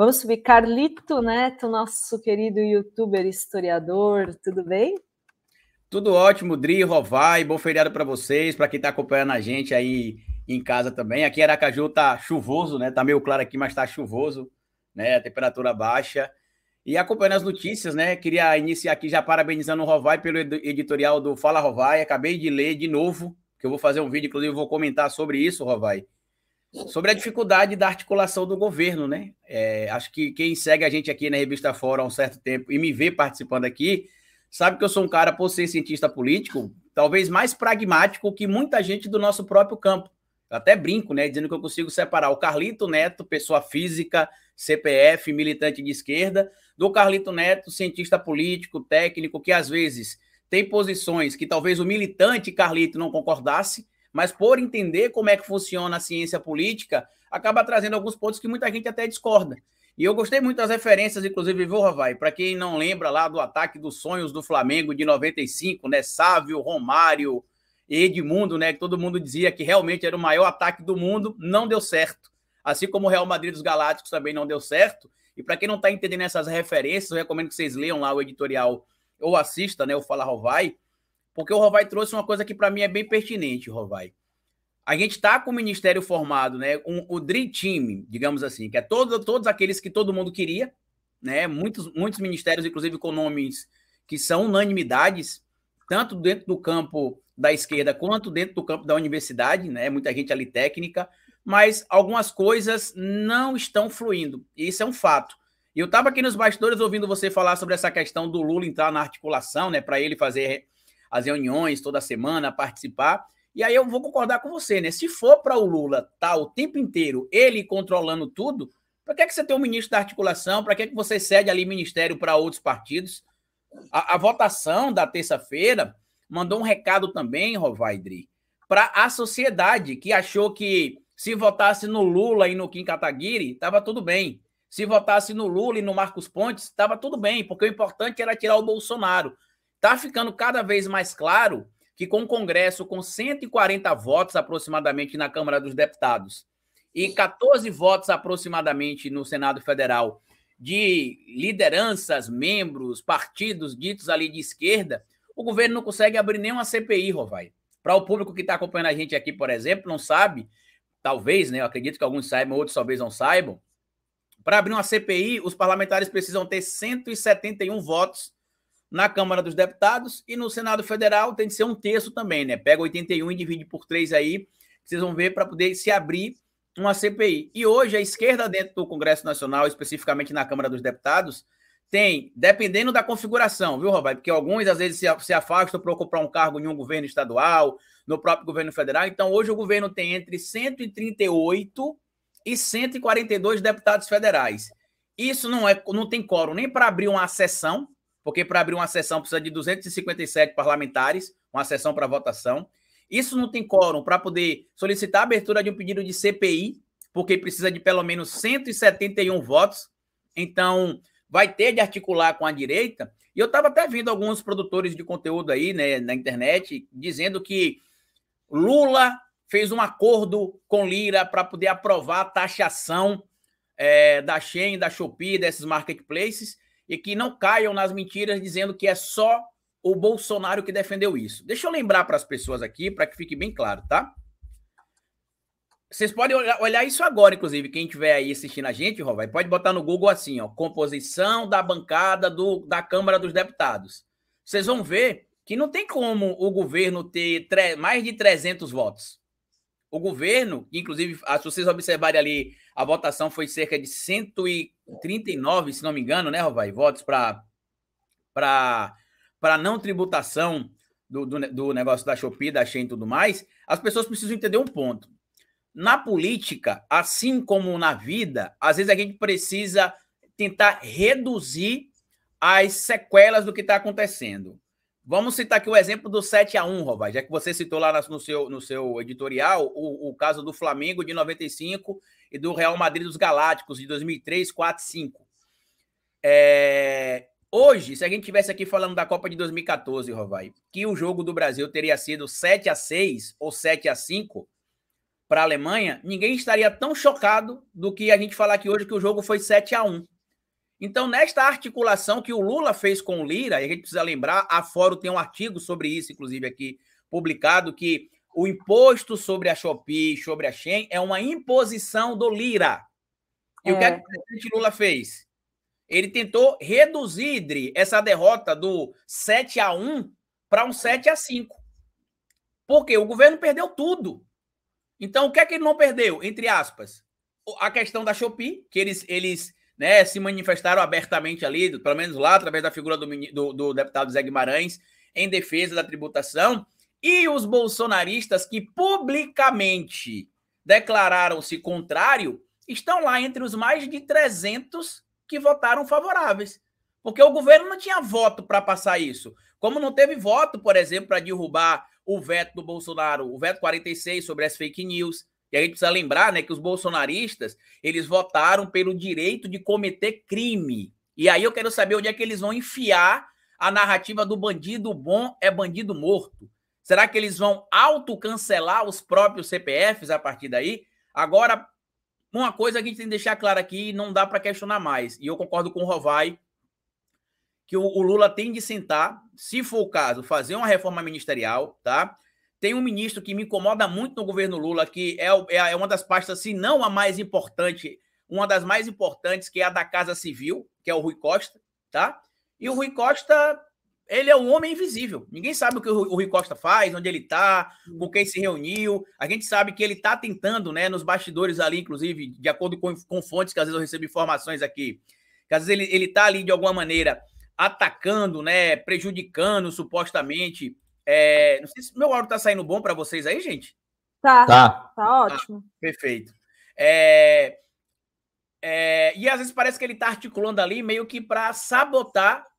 Vamos subir Carlito Neto, nosso querido youtuber historiador, tudo bem? Tudo ótimo, Dri, Rovai, bom feriado para vocês, para quem está acompanhando a gente aí em casa também. Aqui em Aracaju tá chuvoso, né? Tá meio claro aqui, mas tá chuvoso, né? A temperatura baixa. E acompanhando as notícias, né? Queria iniciar aqui já parabenizando o Rovai pelo editorial do Fala Rovai. Acabei de ler de novo, que eu vou fazer um vídeo, inclusive vou comentar sobre isso, Rovai. Sobre a dificuldade da articulação do governo, né? É, acho que quem segue a gente aqui na Revista Fora há um certo tempo e me vê participando aqui, sabe que eu sou um cara, por ser cientista político, talvez mais pragmático que muita gente do nosso próprio campo. Eu até brinco, né? Dizendo que eu consigo separar o Carlito Neto, pessoa física, CPF, militante de esquerda, do Carlito Neto, cientista político, técnico, que às vezes tem posições que talvez o militante Carlito não concordasse, mas por entender como é que funciona a ciência política, acaba trazendo alguns pontos que muita gente até discorda. E eu gostei muito das referências, inclusive, viu, Ravai? Para quem não lembra lá do ataque dos sonhos do Flamengo de 95, né? Sávio, Romário e Edmundo, né? Que todo mundo dizia que realmente era o maior ataque do mundo, não deu certo. Assim como o Real Madrid dos Galácticos também não deu certo. E para quem não está entendendo essas referências, eu recomendo que vocês leiam lá o editorial ou assista, né? O Fala Rovai porque o Rovai trouxe uma coisa que para mim é bem pertinente, Rovai. A gente está com o ministério formado, né? Um, o Dream Team, digamos assim, que é todo, todos aqueles que todo mundo queria, né? Muitos, muitos ministérios, inclusive com nomes que são unanimidades, tanto dentro do campo da esquerda quanto dentro do campo da universidade, né? Muita gente ali técnica, mas algumas coisas não estão fluindo. E isso é um fato. E eu estava aqui nos bastidores ouvindo você falar sobre essa questão do Lula entrar na articulação, né? Para ele fazer as reuniões toda semana, participar. E aí eu vou concordar com você, né? Se for para o Lula estar tá, o tempo inteiro ele controlando tudo, para que, é que você tem um ministro da articulação? Para que, é que você cede ali ministério para outros partidos? A, a votação da terça-feira mandou um recado também, Rovaidri, para a sociedade que achou que se votasse no Lula e no Kim Kataguiri, estava tudo bem. Se votasse no Lula e no Marcos Pontes, estava tudo bem, porque o importante era tirar o Bolsonaro. Está ficando cada vez mais claro que com o Congresso com 140 votos aproximadamente na Câmara dos Deputados e 14 votos aproximadamente no Senado Federal de lideranças, membros, partidos ditos ali de esquerda, o governo não consegue abrir nenhuma CPI, Rovai. Para o público que está acompanhando a gente aqui, por exemplo, não sabe, talvez, né? Eu acredito que alguns saibam, outros talvez não saibam. Para abrir uma CPI, os parlamentares precisam ter 171 votos na Câmara dos Deputados e no Senado Federal tem que ser um terço também, né? Pega 81 e divide por três aí, vocês vão ver para poder se abrir uma CPI. E hoje a esquerda dentro do Congresso Nacional, especificamente na Câmara dos Deputados, tem, dependendo da configuração, viu, Roberto? Porque alguns às vezes se afastam para ocupar um cargo em um governo estadual, no próprio governo federal. Então, hoje o governo tem entre 138 e 142 deputados federais. Isso não é não tem quórum nem para abrir uma sessão, porque para abrir uma sessão precisa de 257 parlamentares, uma sessão para votação. Isso não tem quórum para poder solicitar a abertura de um pedido de CPI, porque precisa de pelo menos 171 votos. Então, vai ter de articular com a direita. E eu estava até vendo alguns produtores de conteúdo aí né, na internet dizendo que Lula fez um acordo com Lira para poder aprovar a taxação é, da Shein, da Shopee, desses marketplaces e que não caiam nas mentiras dizendo que é só o Bolsonaro que defendeu isso. Deixa eu lembrar para as pessoas aqui, para que fique bem claro, tá? Vocês podem olhar, isso agora, inclusive, quem estiver aí assistindo a gente, Rovai, pode botar no Google assim, ó, composição da bancada do, da Câmara dos Deputados. Vocês vão ver que não tem como o governo ter mais de 300 votos. O governo, inclusive, ah, se vocês observarem ali a votação foi cerca de 139, se não me engano, né, Rovai? Votos para não tributação do, do, do, negócio da Shopee, da Shein e tudo mais. As pessoas precisam entender um ponto. Na política, assim como na vida, às vezes a gente precisa tentar reduzir as sequelas do que está acontecendo. Vamos citar aqui o exemplo do 7 a 1 Rovai, já que você citou lá no seu, no seu editorial o, o caso do Flamengo de 95 e do Real Madrid dos Galácticos de 2003, 4, 5. É... Hoje, se a gente tivesse aqui falando da Copa de 2014, Rovai, que o jogo do Brasil teria sido 7 a 6 ou 7 a 5 para a Alemanha, ninguém estaria tão chocado do que a gente falar aqui hoje que o jogo foi 7 a 1. Então, nesta articulação que o Lula fez com o Lira, e a gente precisa lembrar, a Fórum tem um artigo sobre isso, inclusive aqui publicado, que o imposto sobre a Shopee, sobre a Shen, é uma imposição do Lira. E é. o que, é. é que o presidente Lula fez? Ele tentou reduzir, essa derrota do 7 a 1 para um 7 a 5. Porque o governo perdeu tudo. Então, o que é que ele não perdeu? Entre aspas, a questão da Shopee, que eles, eles né, se manifestaram abertamente ali, pelo menos lá, através da figura do, do, do deputado Zé Guimarães, em defesa da tributação. E os bolsonaristas que publicamente declararam-se contrário estão lá entre os mais de 300 que votaram favoráveis. Porque o governo não tinha voto para passar isso. Como não teve voto, por exemplo, para derrubar o veto do Bolsonaro, o veto 46 sobre as fake news. E a gente precisa lembrar né, que os bolsonaristas eles votaram pelo direito de cometer crime. E aí eu quero saber onde é que eles vão enfiar a narrativa do bandido bom é bandido morto. Será que eles vão autocancelar os próprios CPFs a partir daí? Agora, uma coisa que a gente tem que deixar claro aqui, não dá para questionar mais, e eu concordo com o Rovai, que o, o, Lula tem de sentar, se for o caso, fazer uma reforma ministerial, tá? Tem um ministro que me incomoda muito no governo Lula, que é, é, é uma das pastas, se não a mais importante, uma das mais importantes, que é a da Casa Civil, que é o Rui Costa, tá? E o Rui Costa ele é um homem invisível. Ninguém sabe o que o Rui Costa faz, onde ele está, com quem se reuniu. A gente sabe que ele está tentando, né, nos bastidores ali, inclusive, de acordo com, com fontes que às vezes eu recebo informações aqui, que às vezes ele está ali de alguma maneira atacando, né, prejudicando supostamente. É... Não sei se meu áudio está saindo bom para vocês aí, gente. Tá. Tá, tá ótimo. Tá, perfeito. É... É... E às vezes parece que ele está articulando ali meio que para sabotar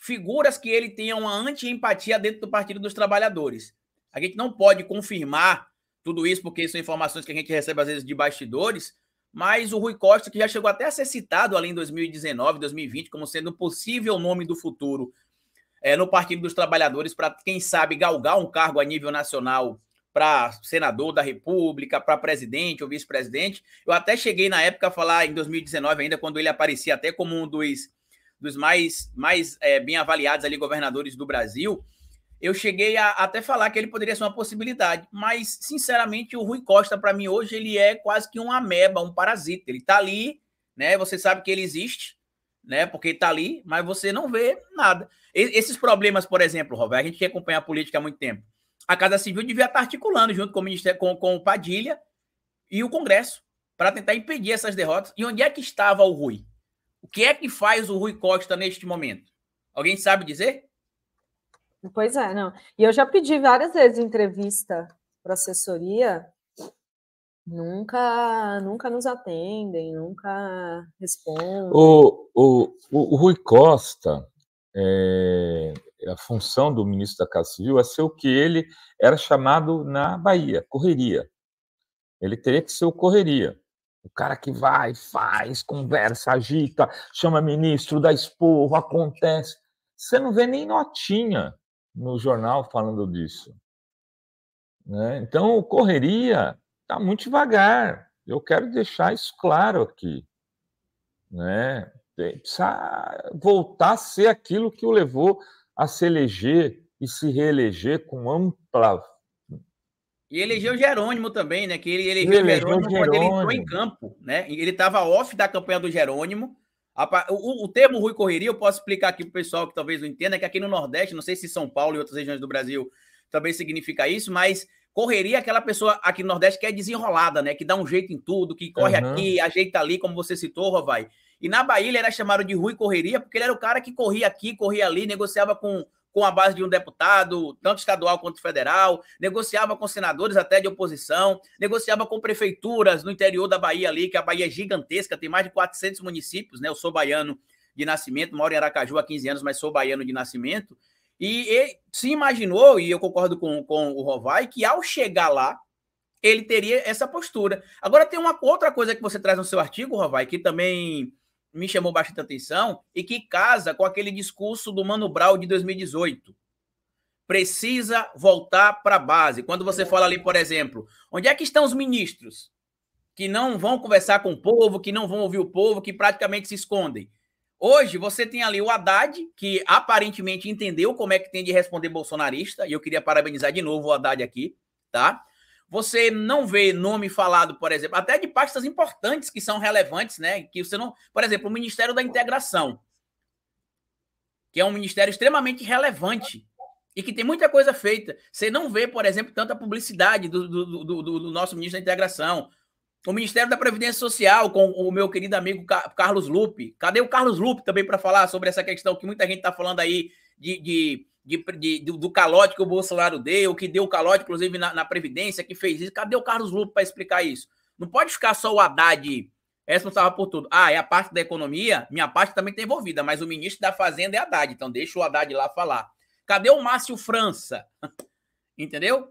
figuras que ele tenha uma anti-empatia dentro do Partido dos Trabalhadores. A gente não pode confirmar tudo isso, porque são informações que a gente recebe às vezes de bastidores, mas o Rui Costa, que já chegou até a ser citado ali em 2019, 2020, como sendo um possível nome do futuro é, no Partido dos Trabalhadores, para, quem sabe, galgar um cargo a nível nacional para senador da República, para presidente ou vice-presidente. Eu até cheguei na época a falar em 2019 ainda, quando ele aparecia até como um dos dos mais, mais é, bem avaliados ali governadores do Brasil, eu cheguei a até falar que ele poderia ser uma possibilidade, mas sinceramente o Rui Costa para mim hoje ele é quase que um ameba, um parasita. Ele está ali, né? Você sabe que ele existe, né? Porque está ali, mas você não vê nada. E, esses problemas, por exemplo, Roberto, a gente que acompanha a política há muito tempo. A Casa Civil devia estar tá articulando junto com o ministério, com, com o Padilha e o Congresso para tentar impedir essas derrotas. E onde é que estava o Rui? O que é que faz o Rui Costa neste momento? Alguém sabe dizer? Pois é, não. E eu já pedi várias vezes entrevista para assessoria, nunca, nunca nos atendem, nunca respondem. O, o, o, o Rui Costa, é, a função do ministro da Casa Civil é ser o que ele era chamado na Bahia, correria. Ele teria que ser o correria. O cara que vai, faz, conversa, agita, chama ministro, dá esporro, acontece. Você não vê nem notinha no jornal falando disso. Né? Então, correria está muito devagar. Eu quero deixar isso claro aqui. Né? Precisa voltar a ser aquilo que o levou a se eleger e se reeleger com ampla e elegeu Jerônimo também, né? Que ele elegeu Jerônimo, Jerônimo, quando ele entrou em campo, né? Ele estava off da campanha do Jerônimo. O, o, termo Rui Correria, eu posso explicar aqui para o pessoal que talvez não entenda, que aqui no Nordeste, não sei se São Paulo e outras regiões do Brasil também significa isso, mas correria é aquela pessoa aqui no Nordeste que é desenrolada, né? Que dá um jeito em tudo, que corre uhum. aqui, ajeita ali, como você citou, Rovai. E na Bahia ele era chamado de Rui Correria, porque ele era o cara que corria aqui, corria ali, negociava com com a base de um deputado, tanto estadual quanto federal, negociava com senadores até de oposição, negociava com prefeituras no interior da Bahia ali, que a Bahia é gigantesca, tem mais de 400 municípios, né? Eu sou baiano de nascimento, moro em Aracaju há 15 anos, mas sou baiano de nascimento. E, e se imaginou, e eu concordo com, com o Rovai, que ao chegar lá, ele teria essa postura. Agora tem uma outra coisa que você traz no seu artigo, Rovai, que também me chamou bastante atenção e que casa com aquele discurso do Mano Brown de 2018. Precisa voltar para a base. Quando você fala ali, por exemplo, onde é que estão os ministros que não vão conversar com o povo, que não vão ouvir o povo, que praticamente se escondem? Hoje você tem ali o Haddad, que aparentemente entendeu como é que tem de responder bolsonarista, e eu queria parabenizar de novo o Haddad aqui, tá? você não vê nome falado, por exemplo, até de pastas importantes que são relevantes, né? Que você não, por exemplo, o Ministério da Integração, que é um ministério extremamente relevante e que tem muita coisa feita. Você não vê, por exemplo, tanta publicidade do, do, do, do nosso ministro da Integração. O Ministério da Previdência Social, com o meu querido amigo Carlos Lupe. Cadê o Carlos Lupe também para falar sobre essa questão que muita gente está falando aí de, de de, de, do calote que o Bolsonaro deu, que deu o calote, inclusive, na, na Previdência, que fez isso. Cadê o Carlos Lupo para explicar isso? Não pode ficar só o Haddad responsável por tudo. Ah, é a parte da economia, minha parte também está envolvida, mas o ministro da Fazenda é Haddad, então deixa o Haddad lá falar. Cadê o Márcio França? Entendeu?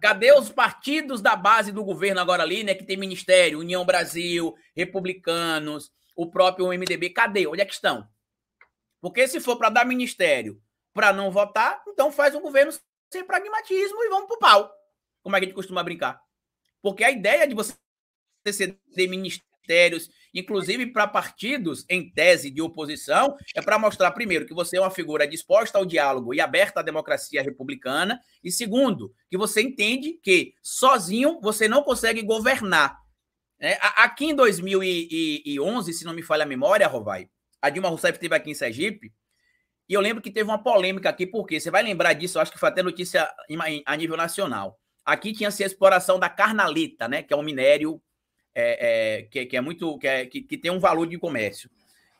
Cadê os partidos da base do governo agora ali, né? Que tem ministério, União Brasil, Republicanos, o próprio MDB. Cadê? Onde é que estão? Porque se for para dar ministério para não votar, então faz um governo sem pragmatismo e vamos pro pau. Como é que a gente costuma brincar? Porque a ideia de você ceder ministérios, inclusive para partidos em tese de oposição, é para mostrar, primeiro, que você é uma figura disposta ao diálogo e aberta à democracia republicana, e segundo, que você entende que sozinho você não consegue governar. É, aqui em 2011, se não me falha a memória, Rovai, a Dilma Rousseff esteve aqui em Sergipe e eu lembro que teve uma polêmica aqui, porque você vai lembrar disso, acho que foi até notícia a nível nacional. Aqui tinha-se assim, a exploração da carnalita, né? Que é um minério é, é, que, que, é muito. Que, é, que, que, tem um valor de comércio.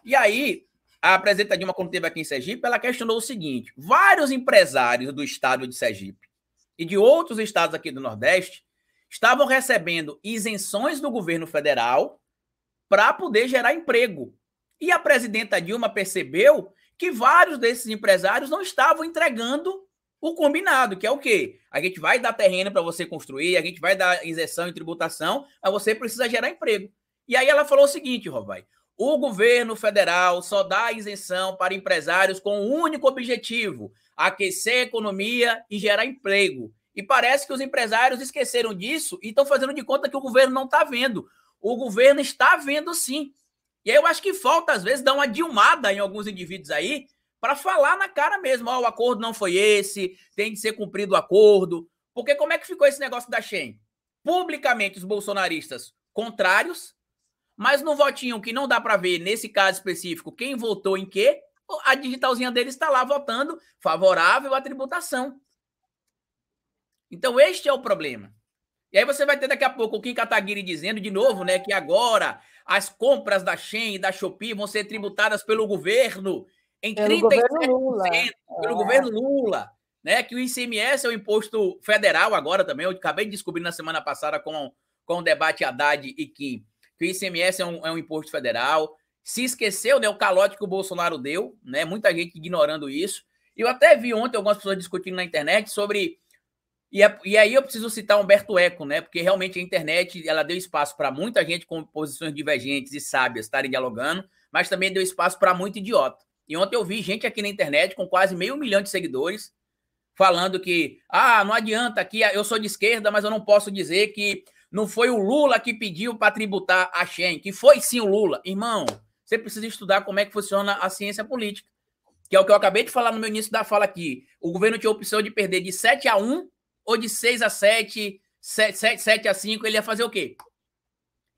E aí, a presidenta Dilma, quando esteve aqui em Sergipe, ela questionou o seguinte: vários empresários do estado de Sergipe e de outros estados aqui do Nordeste estavam recebendo isenções do governo federal para poder gerar emprego. E a presidenta Dilma percebeu que vários desses empresários não estavam entregando o combinado, que é o quê? A gente vai dar terreno para você construir, a gente vai dar isenção e tributação, mas você precisa gerar emprego. E aí ela falou o seguinte, Rovai, o governo federal só dá isenção para empresários com o um único objetivo, aquecer a economia e gerar emprego. E parece que os empresários esqueceram disso e estão fazendo de conta que o governo não está vendo. O governo está vendo sim. E aí eu acho que falta, às vezes, dar uma dilmada em alguns indivíduos aí para falar na cara mesmo: ó, oh, o acordo não foi esse, tem de ser cumprido o acordo. Porque como é que ficou esse negócio da Shen? Publicamente, os bolsonaristas contrários, mas no votinho que não dá para ver, nesse caso específico, quem votou em quê, a digitalzinha dele está lá votando favorável à tributação. Então, este é o problema. E aí você vai ter daqui a pouco o Kim Kataguiri dizendo de novo, né, que agora as compras da Shein e da Shopee vão ser tributadas pelo governo em pelo 37%, pelo é. governo Lula. Né, que o ICMS é o imposto federal agora também. Eu acabei de descobrir na semana passada com, com o debate Haddad e Kim, que o ICMS é um, é um imposto federal. Se esqueceu, né? O calote que o Bolsonaro deu, né? Muita gente ignorando isso. Eu até vi ontem algumas pessoas discutindo na internet sobre e, é, e aí eu preciso citar Humberto Eco, né? Porque realmente a internet ela deu espaço para muita gente com posições divergentes e sábias estarem dialogando, mas também deu espaço para muito idiota. E ontem eu vi gente aqui na internet com quase meio milhão de seguidores falando que ah, não adianta aqui, eu sou de esquerda, mas eu não posso dizer que não foi o Lula que pediu para tributar a Shen, que foi sim o Lula. Irmão, você precisa estudar como é que funciona a ciência política, que é o que eu acabei de falar no meu início da fala aqui. O governo tinha a opção de perder de 7 a 1 ou de 6 a 7, 7, 7, 7 a 5, ele ia fazer o quê?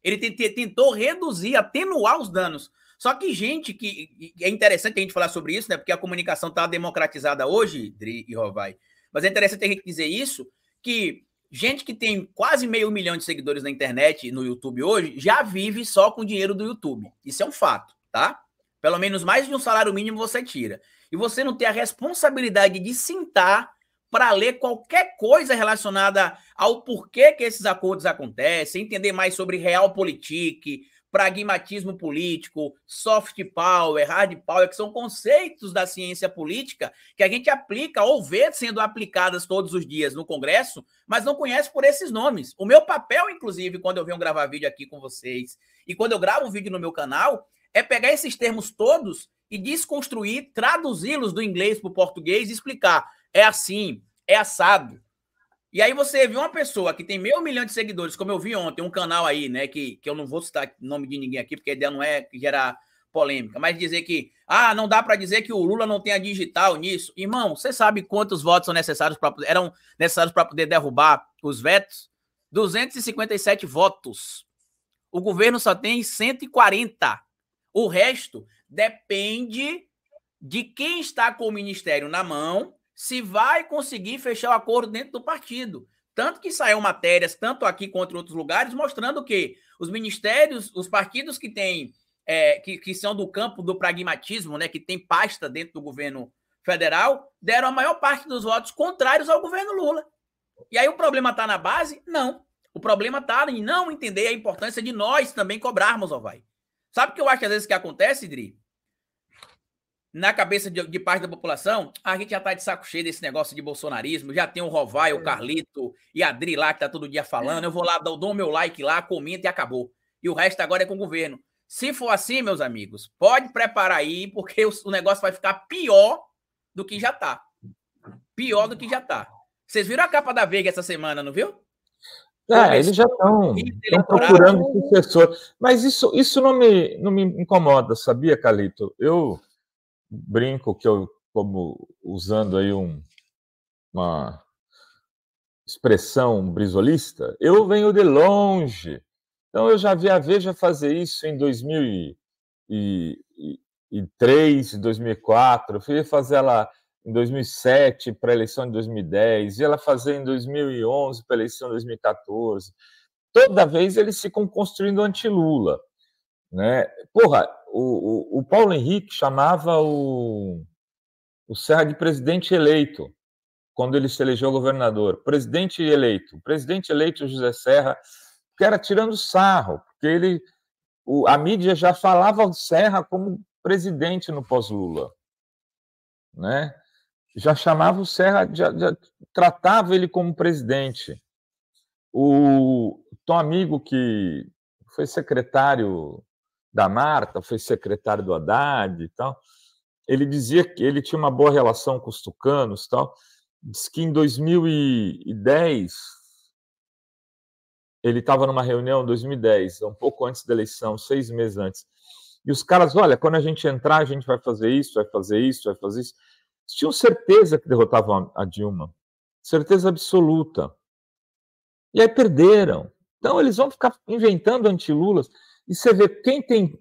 Ele tentou reduzir, atenuar os danos. Só que, gente, que é interessante a gente falar sobre isso, né? Porque a comunicação está democratizada hoje, Dri e Rovai. Mas é interessante a gente dizer isso, que gente que tem quase meio milhão de seguidores na internet no YouTube hoje já vive só com o dinheiro do YouTube. Isso é um fato, tá? Pelo menos mais de um salário mínimo você tira. E você não tem a responsabilidade de sentar para ler qualquer coisa relacionada ao porquê que esses acordos acontecem, entender mais sobre realpolitik, pragmatismo político, soft power, hard power, que são conceitos da ciência política que a gente aplica ou vê sendo aplicadas todos os dias no Congresso, mas não conhece por esses nomes. O meu papel, inclusive, quando eu venho gravar vídeo aqui com vocês e quando eu gravo um vídeo no meu canal, é pegar esses termos todos e desconstruir, traduzi-los do inglês para o português e explicar é assim, é assado. E aí você vê uma pessoa que tem meio milhão de seguidores, como eu vi ontem, um canal aí, né, que, que eu não vou citar o nome de ninguém aqui, porque a ideia não é gerar polêmica, mas dizer que, ah, não dá para dizer que o Lula não tem a digital nisso. Irmão, você sabe quantos votos são necessários pra, eram necessários para poder derrubar os vetos? 257 votos. O governo só tem 140. O resto depende de quem está com o ministério na mão se vai conseguir fechar o acordo dentro do partido. Tanto que saiu matérias, tanto aqui quanto em outros lugares, mostrando que os ministérios, os partidos que têm, é, que, que são do campo do pragmatismo, né, que tem pasta dentro do governo federal, deram a maior parte dos votos contrários ao governo Lula. E aí o problema está na base? Não. O problema está em não entender a importância de nós também cobrarmos, ó, vai. Sabe o que eu acho que às vezes que acontece, Dri? na cabeça de, de, parte da população, a gente já está de saco cheio desse negócio de bolsonarismo, já tem o Rovai, o é. Carlito e a Adri lá que tá todo dia é. falando, eu vou lá, dou, dou meu like lá, comenta e acabou. E o resto agora é com o governo. Se for assim, meus amigos, pode preparar aí, porque o, o negócio vai ficar pior do que já tá. Pior do que já tá. Vocês viram a capa da Veiga essa semana, não viu? É, eles já estão procurando tá sucessor. Mas isso, isso não, me, não me incomoda, sabia, Calito? Eu brinco que eu como usando aí um, uma expressão brisolista, eu venho de longe. Então eu já vi a Veja fazer isso em 2003, 2004, eu fui fazer ela em 2007 para a eleição de 2010, vi ela fazer em 2011 para a eleição de 2014. Toda vez eles ficam construindo anti-Lula. Né? Porra, o, o, Paulo Henrique chamava o, o Serra de presidente eleito, quando ele se elegeu governador. Presidente eleito. Presidente eleito José Serra, que era tirando sarro, porque ele, o, a mídia já falava o Serra como presidente no pós-Lula. Né? Já chamava o Serra, já, já tratava ele como presidente. O Tom Amigo, que foi secretário da Marta, foi secretário do Haddad e tal. Ele dizia que ele tinha uma boa relação com os tucanos e tal. Diz que em 2010, ele estava numa reunião em 2010, um pouco antes da eleição, seis meses antes. E os caras, olha, quando a gente entrar, a gente vai fazer isso, vai fazer isso, vai fazer isso. Eles tinham certeza que derrotavam a Dilma. Certeza absoluta. E aí perderam. Então eles vão ficar inventando anti-Lulas. E você vê quem tem,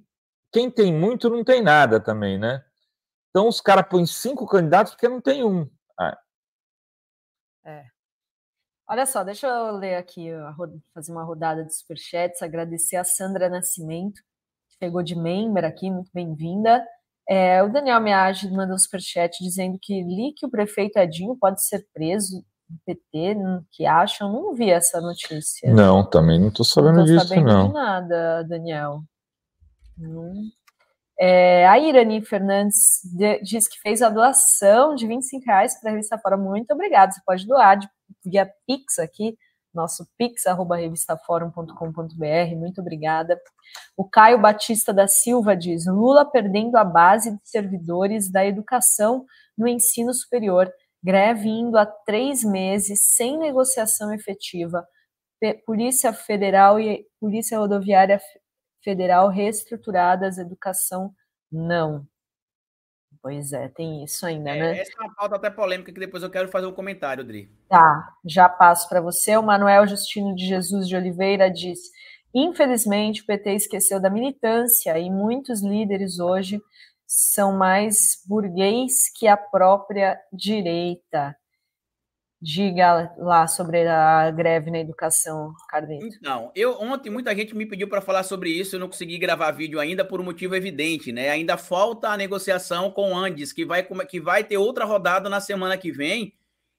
quem tem muito não tem nada também, né? Então os caras põem cinco candidatos porque não tem um. Ah. É. Olha só, deixa eu ler aqui, fazer uma rodada de superchats, agradecer a Sandra Nascimento, que pegou de membro aqui, muito bem-vinda. É, o Daniel Meage mandou um superchat dizendo que li que o prefeito Edinho pode ser preso PT, que acham, não vi essa notícia. Não, também não estou sabendo não tô disso, sabendo não. De nada, Daniel. Hum. É, a Irani Fernandes diz que fez a doação de 25 reais para a revista Fora. Muito obrigada. Você pode doar de, via Pix aqui, nosso pix, arroba revistaforum.com.br, muito obrigada. O Caio Batista da Silva diz, Lula perdendo a base de servidores da educação no ensino superior. Greve indo há três meses sem negociação efetiva. Polícia Federal e Polícia Rodoviária Federal reestruturadas, educação não. Pois é, tem isso ainda, é, né? Essa é uma pauta até polêmica que depois eu quero fazer um comentário, Dri. Tá, já passo para você. O Manuel Justino de Jesus de Oliveira diz: infelizmente, o PT esqueceu da militância e muitos líderes hoje são mais burguês que a própria direita. Diga lá sobre a greve na educação, Carneiro. Não, eu ontem muita gente me pediu para falar sobre isso, eu não consegui gravar vídeo ainda por um motivo evidente, né? Ainda falta a negociação com Andes, que vai que vai ter outra rodada na semana que vem.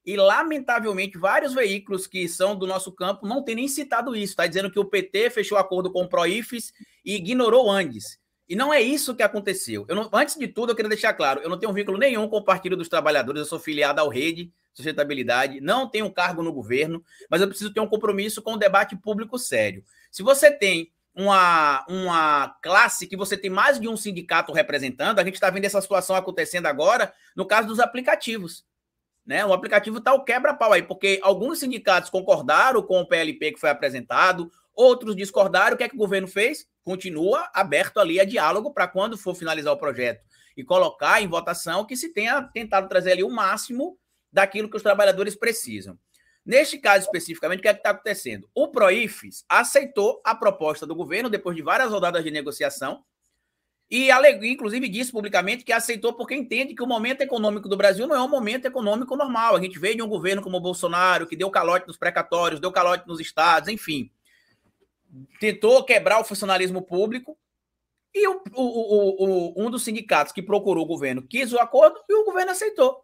E lamentavelmente vários veículos que são do nosso campo não têm nem citado isso, está dizendo que o PT fechou acordo com o Proifes e ignorou Andes. E não é isso que aconteceu. Não, antes de tudo, eu quero deixar claro: eu não tenho vínculo nenhum com o Partido dos Trabalhadores, eu sou filiado ao Rede Sustentabilidade, não tenho cargo no governo, mas eu preciso ter um compromisso com o debate público sério. Se você tem uma, uma classe que você tem mais de um sindicato representando, a gente está vendo essa situação acontecendo agora no caso dos aplicativos. Né? O aplicativo está o quebra-pau aí, porque alguns sindicatos concordaram com o PLP que foi apresentado, outros discordaram. O que é que o governo fez? continua aberto ali a diálogo para quando for finalizar o projeto e colocar em votação que se tenha tentado trazer ali o máximo daquilo que os trabalhadores precisam. Neste caso especificamente, o que é está acontecendo? O Proifes aceitou a proposta do governo depois de várias rodadas de negociação e, inclusive, disse publicamente que aceitou porque entende que o momento econômico do Brasil não é um momento econômico normal. A gente veio de um governo como o Bolsonaro, que deu calote nos precatórios, deu calote nos estados, enfim tentou quebrar o funcionalismo público e o, o, o, um dos sindicatos que procurou o governo quis o acordo e o governo aceitou.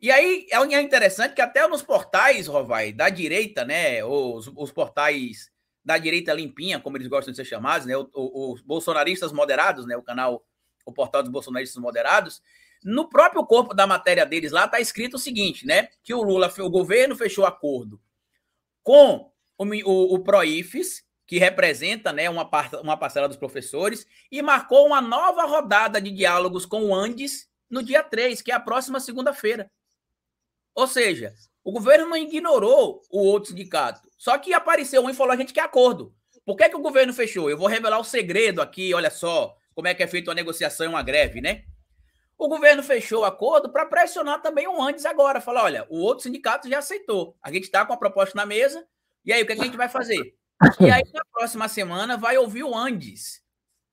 E aí é, é interessante que até nos portais, Rovai, da direita, né, os, os portais da direita limpinha, como eles gostam de ser chamados, né, os bolsonaristas moderados, né, o canal, o portal dos bolsonaristas moderados, no próprio corpo da matéria deles lá está escrito o seguinte, né, que o Lula, o governo fechou acordo com o, o, o Proifes que representa né, uma, par uma parcela dos professores, e marcou uma nova rodada de diálogos com o Andes no dia 3, que é a próxima segunda-feira. Ou seja, o governo não ignorou o outro sindicato, só que apareceu um e falou: a gente quer acordo. Por que, que o governo fechou? Eu vou revelar o segredo aqui, olha só, como é que é feita uma negociação e uma greve, né? O governo fechou o acordo para pressionar também o Andes agora. Falar, olha, o outro sindicato já aceitou. A gente está com a proposta na mesa. E aí, o que, é que a gente vai fazer? E aí, na próxima semana, vai ouvir o Andes.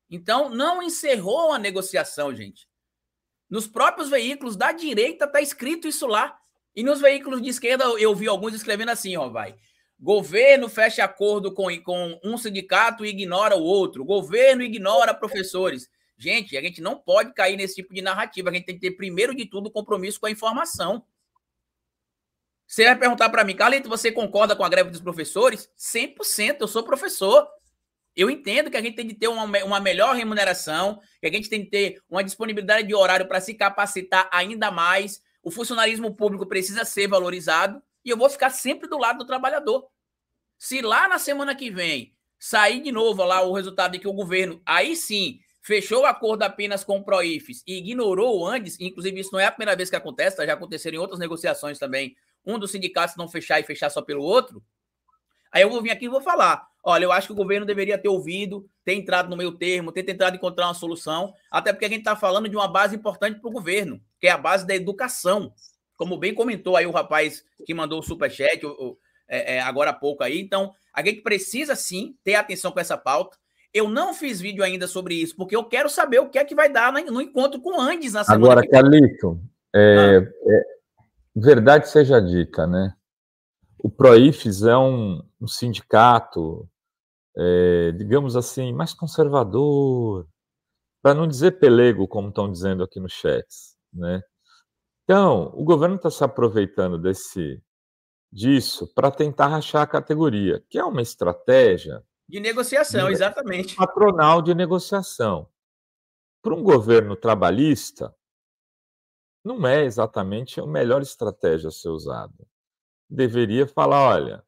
Então, não encerrou a negociação, gente. Nos próprios veículos da direita está escrito isso lá. E nos veículos de esquerda, eu vi alguns escrevendo assim, ó, vai. Governo fecha acordo com, com um sindicato e ignora o outro. Governo ignora professores. Gente, a gente não pode cair nesse tipo de narrativa. A gente tem que ter, primeiro de tudo, compromisso com a informação. Você vai perguntar para mim, Carlito, você concorda com a greve dos professores? 100%, eu sou professor. Eu entendo que a gente tem de ter uma, uma melhor remuneração, que a gente tem de ter uma disponibilidade de horário para se capacitar ainda mais. O funcionarismo público precisa ser valorizado e eu vou ficar sempre do lado do trabalhador. Se lá na semana que vem sair de novo lá o resultado de que o governo, aí sim, fechou o acordo apenas com o Proifes e ignorou o Andes, inclusive isso não é a primeira vez que acontece, tá? já aconteceram em outras negociações também um dos sindicatos não fechar e fechar só pelo outro, aí eu vou vir aqui e vou falar. Olha, eu acho que o governo deveria ter ouvido, ter entrado no meio termo, ter tentado encontrar uma solução, até porque a gente está falando de uma base importante para o governo, que é a base da educação. Como bem comentou aí o rapaz que mandou o superchat o, o, é, é, agora há pouco aí. Então, a gente precisa sim ter atenção com essa pauta. Eu não fiz vídeo ainda sobre isso, porque eu quero saber o que é que vai dar no encontro com o Andes na semana Agora, que Calito, é, ah. É, verdade seja dita, né? O Proifes é um, um sindicato, é, digamos assim, mais conservador, para não dizer pelego, como estão dizendo aqui no chat, né? Então, o governo está se aproveitando desse disso para tentar rachar a categoria, que é uma estratégia de negociação, de, exatamente. Patronal de negociação. Para um governo trabalhista, não é exatamente a melhor estratégia a ser usada. Deveria falar: olha,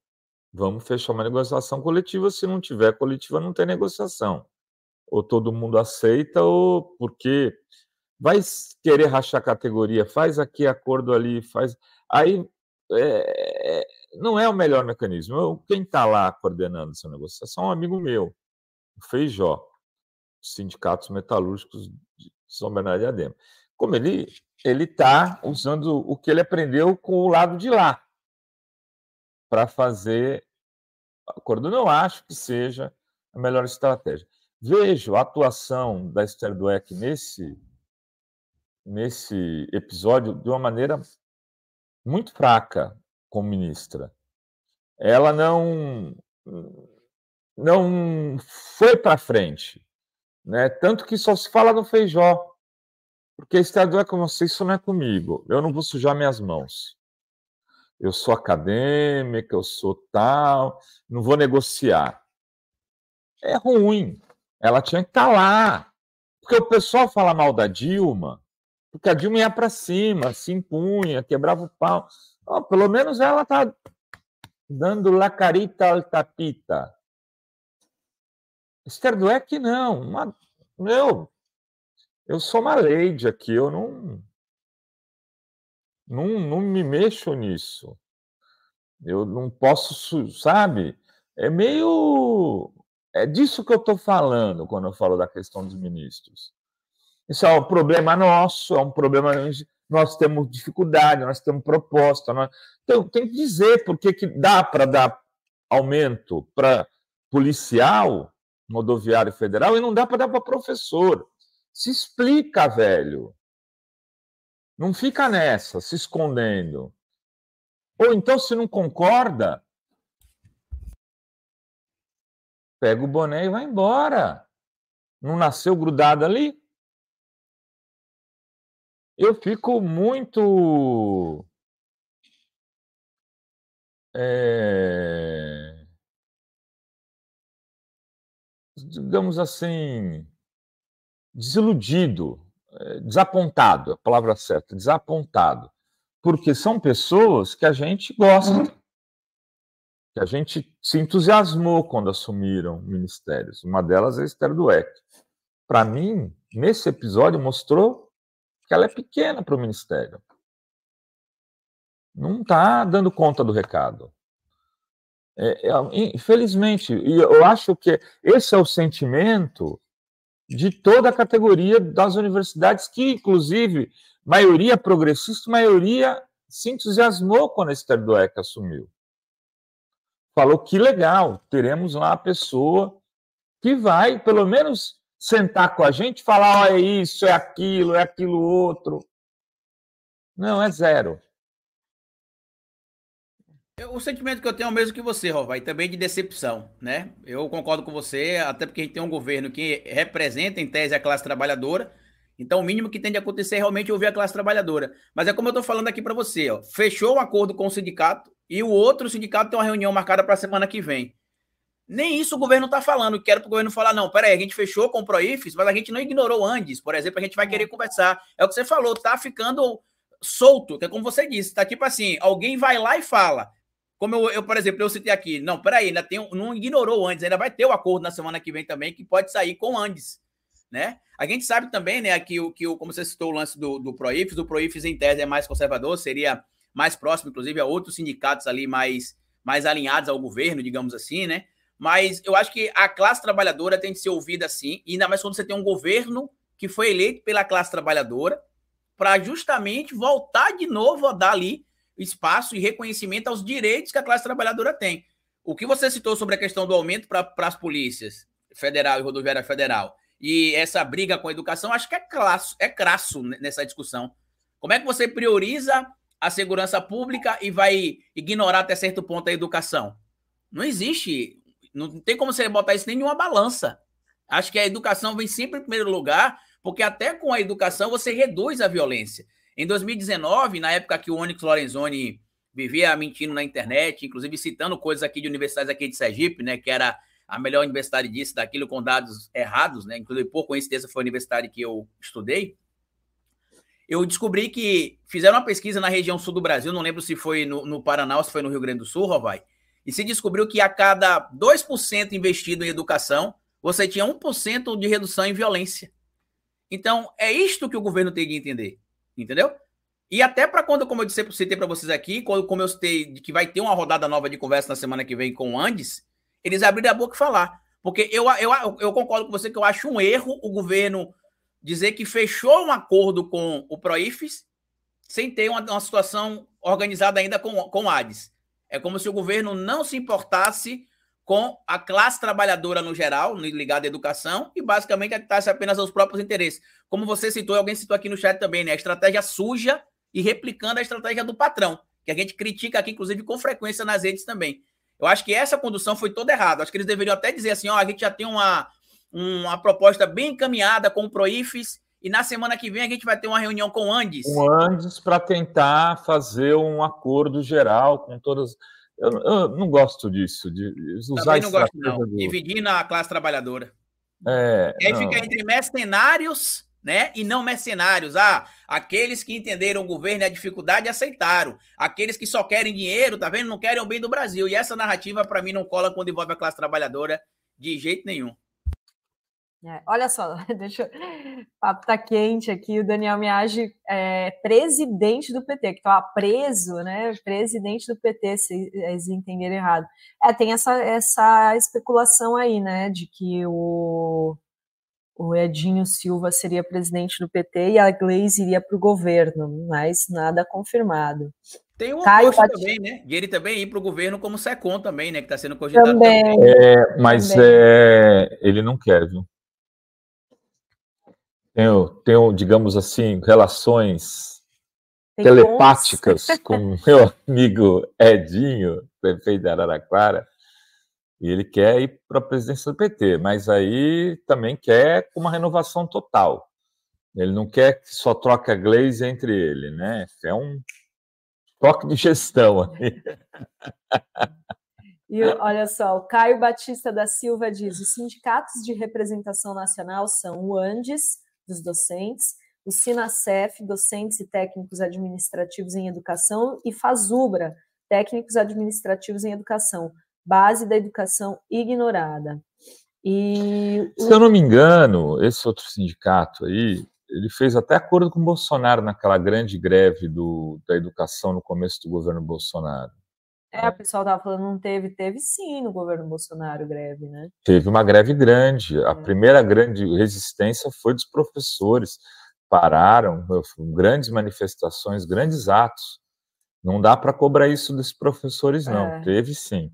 vamos fechar uma negociação coletiva. Se não tiver coletiva, não tem negociação. Ou todo mundo aceita, ou porque vai querer rachar a categoria, faz aqui acordo ali, faz. Aí é... é não é o melhor mecanismo. Eu, quem está lá coordenando essa negociação é um amigo meu, o Feijó, sindicatos metalúrgicos de São Bernardo e Adema como ele ele está usando o que ele aprendeu com o lado de lá para fazer acordo. Não acho que seja a melhor estratégia. Vejo a atuação da Esther Dweck nesse nesse episódio de uma maneira muito fraca como ministra. Ela não não foi para frente, né? Tanto que só se fala no Feijó porque a estadual é com você, isso não é comigo. Eu não vou sujar minhas mãos. Eu sou acadêmica, eu sou tal, não vou negociar. É ruim. Ela tinha que estar tá lá. Porque o pessoal fala mal da Dilma, porque a Dilma ia para cima, se impunha, quebrava o pau. Oh, pelo menos ela tá dando lacarita al tapita. Esther Dweck, não. Uma... Meu, eu sou uma lady aqui, eu não, não, não me mexo nisso. Eu não posso, sabe? É meio. É disso que eu estou falando quando eu falo da questão dos ministros. Isso é um problema nosso, é um problema. Nós temos dificuldade, nós temos proposta. Nós... Então, tem que dizer por que dá para dar aumento para policial rodoviário federal e não dá para dar para professor. Se explica, velho. Não fica nessa, se escondendo. Ou então, se não concorda, pega o boné e vai embora. Não nasceu grudado ali? Eu fico muito. É... Digamos assim desiludido, é, desapontado, é a palavra certa, desapontado, porque são pessoas que a gente gosta, uhum. que a gente se entusiasmou quando assumiram ministérios. Uma delas é a Esther Dweck. Para mim, nesse episódio mostrou que ela é pequena para o ministério. Não está dando conta do recado. É, é, infelizmente, e eu acho que esse é o sentimento de toda a categoria das universidades, que, inclusive, maioria progressista, maioria se entusiasmou quando a Esther Dueck assumiu. Falou que legal, teremos lá a pessoa que vai, pelo menos, sentar com a gente e falar: oh, é isso, é aquilo, é aquilo outro. Não, é zero. É o sentimento que eu tenho é o mesmo que você, Rovai, também de decepção, né? Eu concordo com você, até porque a gente tem um governo que representa, em tese, a classe trabalhadora. Então, o mínimo que tem de acontecer é realmente ouvir a classe trabalhadora. Mas é como eu estou falando aqui para você, ó. Fechou um acordo com o sindicato e o outro sindicato tem uma reunião marcada para a semana que vem. Nem isso o governo está falando. Quero para o governo falar, não, peraí, a gente fechou com o Proifes, mas a gente não ignorou Andes, por exemplo, a gente vai é. querer conversar. É o que você falou, está ficando solto, que é como você disse, está tipo assim, alguém vai lá e fala, como eu, eu, por exemplo, eu citei aqui, não, peraí, ainda tem, não ignorou antes, ainda vai ter o um acordo na semana que vem também que pode sair com Andes, né? A gente sabe também, né, que o que o, como você citou o lance do, do Proifes, o Proifes em tese é mais conservador, seria mais próximo, inclusive, a outros sindicatos ali mais, mais alinhados ao governo, digamos assim, né? Mas eu acho que a classe trabalhadora tem de ser ouvida assim, ainda mais quando você tem um governo que foi eleito pela classe trabalhadora, para justamente voltar de novo a dar ali espaço e reconhecimento aos direitos que a classe trabalhadora tem. O que você citou sobre a questão do aumento para as polícias federal e rodoviária federal e essa briga com a educação, acho que é, classo, é crasso nessa discussão. Como é que você prioriza a segurança pública e vai ignorar até certo ponto a educação? Não existe, não tem como você botar isso nem em uma balança. Acho que a educação vem sempre em primeiro lugar, porque até com a educação você reduz a violência. Em 2019, na época que o Onyx Lorenzoni vivia mentindo na internet, inclusive citando coisas aqui de universidades aqui de Sergipe, né, que era a melhor universidade disso, daquilo, com dados errados, né, inclusive por coincidência foi a universidade que eu estudei, eu descobri que fizeram uma pesquisa na região sul do Brasil, não lembro se foi no, no Paraná ou se foi no Rio Grande do Sul, Rovai, e se descobriu que a cada 2% investido em educação, você tinha 1% de redução em violência. Então, é isto que o governo tem de entender entendeu? E até para quando, como eu disse, citei para vocês aqui, quando, como eu citei de que vai ter uma rodada nova de conversa na semana que vem com o Andes, eles abriram a boca e falar. Porque eu, eu, eu concordo com você que eu acho um erro o governo dizer que fechou um acordo com o Proifes sem ter uma, uma situação organizada ainda com, com o Hades. É como se o governo não se importasse com a classe trabalhadora no geral, ligada à educação, e basicamente atentar-se é apenas aos próprios interesses. Como você citou, alguém citou aqui no chat também, né? A estratégia suja e replicando a estratégia do patrão, que a gente critica aqui, inclusive, com frequência nas redes também. Eu acho que essa condução foi toda errada. Acho que eles deveriam até dizer assim: ó, a gente já tem uma, uma proposta bem encaminhada com o Proifes, e na semana que vem a gente vai ter uma reunião com o Andes. Com o Andes para tentar fazer um acordo geral com todas. Eu, eu não gosto disso, de usar Também não gosto, não. Do... Dividir na classe trabalhadora. É, e aí não. fica entre mercenários né? E não mercenários. Ah, aqueles que entenderam o governo e a dificuldade aceitaram. Aqueles que só querem dinheiro, tá vendo? Não querem o bem do Brasil. E essa narrativa, para mim, não cola quando envolve a classe trabalhadora de jeito nenhum. É, olha só, deixa, o papo tá quente aqui, o Daniel Miage é presidente do PT, que estava tá preso, né, presidente do PT, se, vocês entenderam errado. É, tem essa, essa especulação aí, né, de que o, o Edinho Silva seria presidente do PT e a Gleisi iria para o governo, mas nada confirmado. Tem um Caio oposto também, né? E ele também ir para o governo como SECOM também, né? Que está sendo cogitado. Também. também. É, mas também. É, ele não quer, viu? tenho, tenho digamos assim, relações Tem telepáticas com meu amigo Edinho, prefeito de Araraquara, e ele quer ir para a presidência do PT, mas aí também quer uma renovação total. Ele não quer que só troca Glaze entre ele, né? É um toque de gestão aí. E olha só, o Caio Batista da Silva diz: os sindicatos de representação nacional são o Andes, dos docentes, o SINACEF, Docentes e Técnicos Administrativos em Educação, e FASUBRA, Técnicos Administrativos em Educação, Base da Educação Ignorada. E Se eu não me engano, esse outro sindicato aí, ele fez até acordo com o Bolsonaro naquela grande greve do, da educação no começo do governo Bolsonaro. É, o é. pessoal estava falando, não teve, teve sim no governo Bolsonaro greve, né? Teve uma greve grande. A é. primeira grande resistência foi dos professores. Pararam, grandes manifestações, grandes atos. Não dá para cobrar isso dos professores, não. É. Teve sim.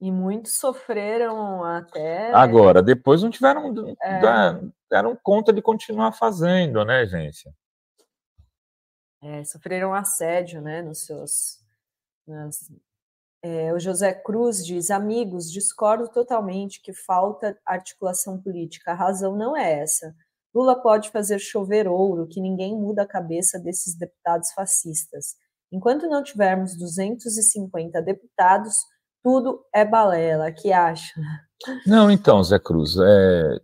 E muitos sofreram até. Agora, depois não tiveram. É. Deram, deram conta de continuar fazendo, né, gente? É, sofreram assédio, né, nos seus é, o José Cruz diz: amigos, discordo totalmente que falta articulação política. A razão não é essa. Lula pode fazer chover ouro, que ninguém muda a cabeça desses deputados fascistas. Enquanto não tivermos 250 deputados, tudo é balela. Que acha? Não, então, Zé Cruz, é,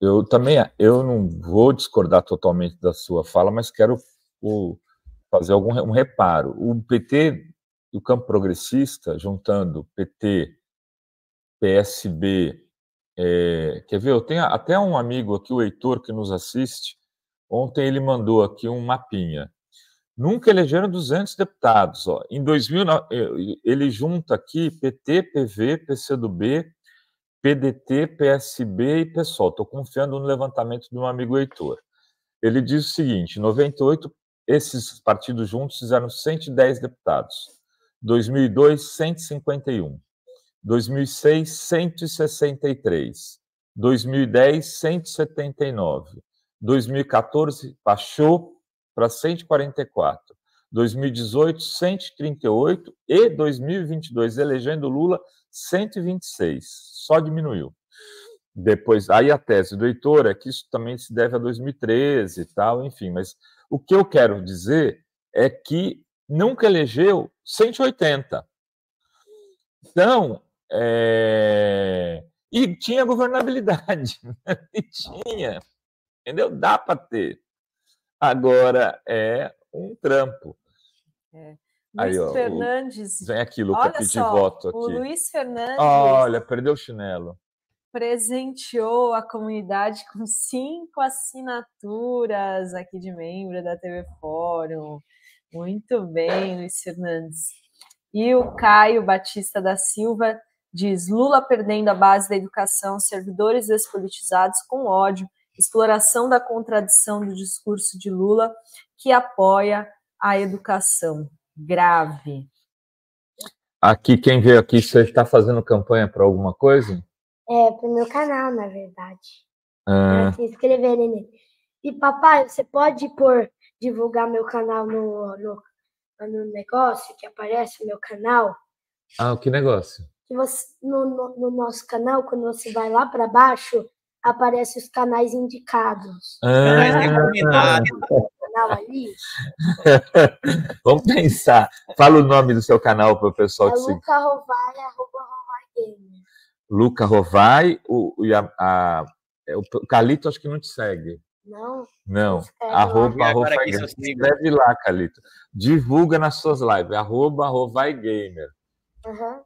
eu também eu não vou discordar totalmente da sua fala, mas quero o, fazer algum um reparo. O PT do campo progressista, juntando PT, PSB. É, eh, quer ver? Eu tenho até um amigo aqui, o Heitor, que nos assiste. Ontem ele mandou aqui um mapinha. Nunca elegeram 200 deputados. Ó. Em 2000, eh, ele junta aqui PT, PV, PCdoB, PDT, PSB e PSOL. Estou confiando no levantamento do meu amigo Heitor. Ele diz o seguinte: em 98, esses partidos juntos fizeram 110 deputados. 2002, 151. 2006, 163. 2010, 179. 2014, baixou para 144. 2018, 138. E 2022, elegendo Lula, 126. Só diminuiu. Depois, aí a tese do Heitor é que isso também se deve a 2013 e tal, enfim. Mas o que eu quero dizer é que nunca elegeu 180. Então, é... e tinha governabilidade, né? e tinha, entendeu? Dá para ter. Agora é um trampo. É. Luiz Aí, ó, Fernandes. O... Vem aqui, Luca, Olha pedir só, voto aqui. O Luiz Fernandes. Olha, perdeu o chinelo. Presenteou a comunidade com cinco assinaturas aqui de membro da TV Fórum. Muito bem, Luiz Fernandes. E o Caio Batista da Silva diz: Lula perdendo a base da educação, servidores despolitizados com ódio, exploração da contradição do discurso de Lula que apoia a educação. Grave. Aqui, quem veio aqui, você está fazendo campanha para alguma coisa? É, para o meu canal, na verdade. Ah. Para se inscreverem nele. E, papai, você pode pôr divulgar meu canal no, no, no negócio que aparece, meu canal. Ah, o que negócio? Que você, no, no, no nosso canal, quando você vai lá para baixo, aparece os canais indicados. Ah, ali. Vamos pensar. Fala o nome do seu canal para o pessoal é que Luca se... Rovai, arroba Rovai Games. Luca Rovai, o, o, a, a, é, o Calito acho que não te segue. Não. Não. Arroba, arroba, arroba Escreve lá, Calito. Divulga nas suas lives. Arroba, arroba Vai gamer. Uhum.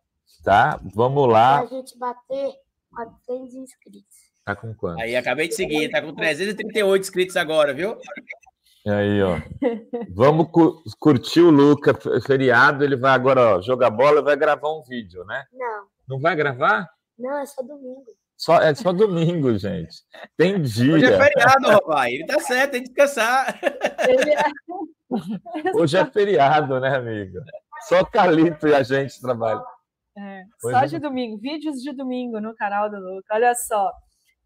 Tá? Vamos lá. Pra gente bater 400 inscritos. Tá com quanto? Aí, acabei de seguir. Tá com 338 inscritos agora, viu? Aí, ó. Vamos cu curtir o Luca feriado. Ele vai agora ó, jogar bola e vai gravar um vídeo, né? Não. Não vai gravar? Não, é só domingo. Só, é só domingo, gente. Tem dia. Hoje é feriado, rapaz. Ele tá certo, tem que descansar. É- Hoje é feriado, né, amiga? Só Calito e a gente trabalha. É, só é de domingo, vídeos de domingo no canal do Luca. Olha só,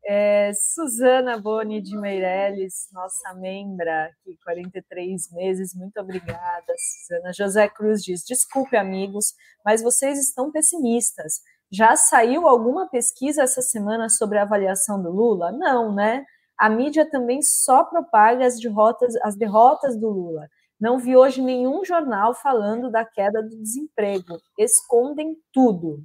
é, Suzana Boni de Meireles, nossa membra aqui, 43 meses, muito obrigada, Suzana. José Cruz diz: desculpe, amigos, mas vocês estão pessimistas. Já saiu alguma pesquisa essa semana sobre a avaliação do Lula? Não, né? A mídia também só propaga as derrotas, as derrotas do Lula. Não vi hoje nenhum jornal falando da queda do desemprego. Escondem tudo.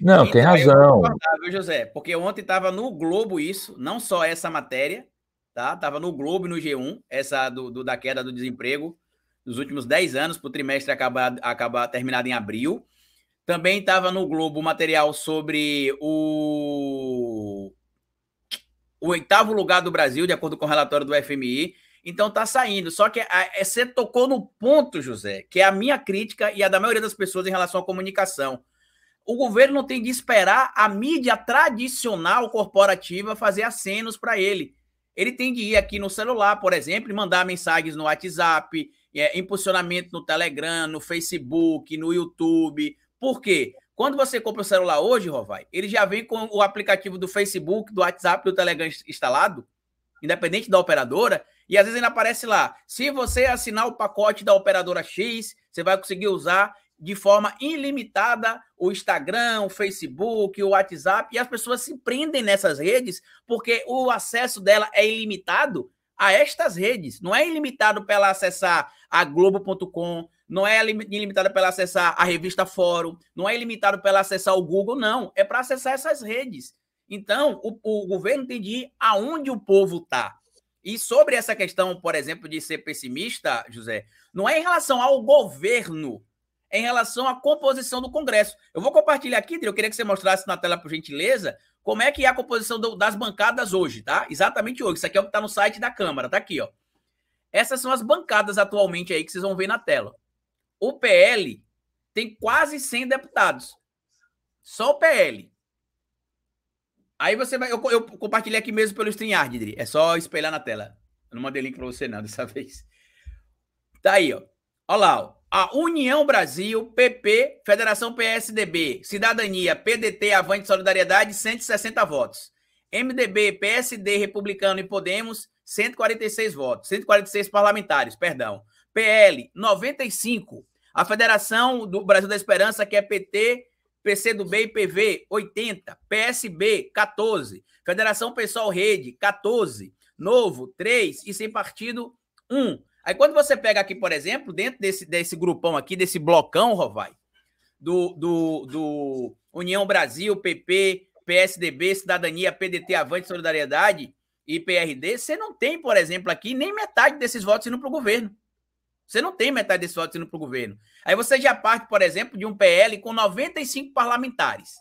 Não, e então, tem é razão. Viu, José? Porque ontem estava no Globo isso, não só essa matéria, tá? Tava no Globo e no G1, essa do, do, da queda do desemprego nos últimos 10 anos, para o trimestre acabar, acabar terminado em abril. Também estava no Globo material sobre o... o oitavo lugar do Brasil, de acordo com o relatório do FMI. Então tá saindo. Só que você é, tocou no ponto, José, que é a minha crítica e a da maioria das pessoas em relação à comunicação. O governo não tem de esperar a mídia tradicional corporativa fazer acenos para ele. Ele tem de ir aqui no celular, por exemplo, e mandar mensagens no WhatsApp, é, impulsionamento no Telegram, no Facebook, no YouTube, por quê? Quando você compra o celular hoje, Rovai, ele já vem com o aplicativo do Facebook, do WhatsApp, do Telegram instalado, independente da operadora, e às vezes ainda aparece lá: se você assinar o pacote da operadora X, você vai conseguir usar de forma ilimitada o Instagram, o Facebook, o WhatsApp, e as pessoas se prendem nessas redes porque o acesso dela é ilimitado a estas redes. Não é ilimitado para ela acessar a Globo.com, não é ilimitado para acessar a revista Fórum, não é ilimitado para acessar o Google, não. É para acessar essas redes. Então, o, o governo tem de ir aonde o povo está. E sobre essa questão, por exemplo, de ser pessimista, José, não é em relação ao governo, é em relação à composição do Congresso. Eu vou compartilhar aqui, eu queria que você mostrasse na tela, por gentileza, como é que é a composição do, das bancadas hoje, tá? Exatamente hoje. Isso aqui é o que está no site da Câmara, tá aqui, ó. Essas são as bancadas atualmente aí que vocês vão ver na tela. O PL tem quase 100 deputados. Só o PL. Aí você vai. Eu, eu compartilhei aqui mesmo pelo StreamYard, Dri. É só espelhar na tela. Eu não mandei link para você, não, dessa vez. Tá aí, ó. Olha lá, ó. A União Brasil, PP, Federação PSDB, Cidadania, PDT, Avante Solidariedade, 160 votos. MDB, PSD, Republicano e Podemos, 146 votos. 146 parlamentares, perdão. PL, 95. A Federação do Brasil da Esperança, que é PT, PCdoB e PV, 80. PSB, 14. Federação Pessoal Rede, 14. Novo, 3. E sem partido, 1. Aí quando você pega aqui, por exemplo, dentro desse, desse grupão aqui, desse blocão, Rovai, do, do, do União Brasil, PP, PSDB, Cidadania, PDT, Avante, Solidariedade e PRD, você não tem, por exemplo, aqui nem metade desses votos indo para o governo. Você não tem metade desse voto indo para o governo. Aí você já parte, por exemplo, de um PL com 95 parlamentares.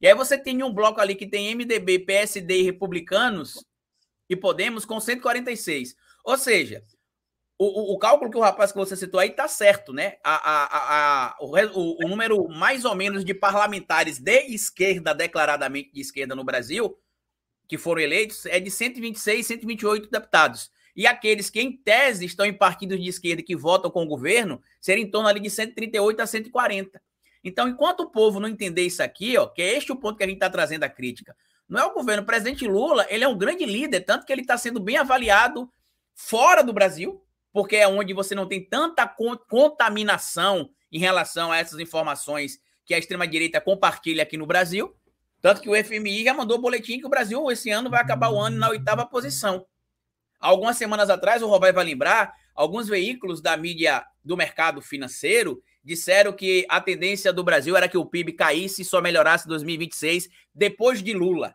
E aí você tem um bloco ali que tem MDB, PSD e republicanos e Podemos com 146. Ou seja, o, o, o cálculo que o rapaz que você citou aí está certo, né? A, a, a, o, o número mais ou menos de parlamentares de esquerda, declaradamente de esquerda no Brasil, que foram eleitos, é de 126, 128 deputados e aqueles que, em tese, estão em partidos de esquerda que votam com o governo, seria em torno ali de 138 a 140. Então, enquanto o povo não entender isso aqui, ó, que é este o ponto que a gente está trazendo a crítica, não é o governo. O presidente Lula, ele é um grande líder, tanto que ele está sendo bem avaliado fora do Brasil, porque é onde você não tem tanta contaminação em relação a essas informações que a extrema-direita compartilha aqui no Brasil. Tanto que o FMI já mandou o boletim que o Brasil, esse ano, vai acabar o ano na oitava posição. Algumas semanas atrás, o Roberto vai lembrar, alguns veículos da mídia do mercado financeiro disseram que a tendência do Brasil era que o PIB caísse e só melhorasse em 2026, depois de Lula.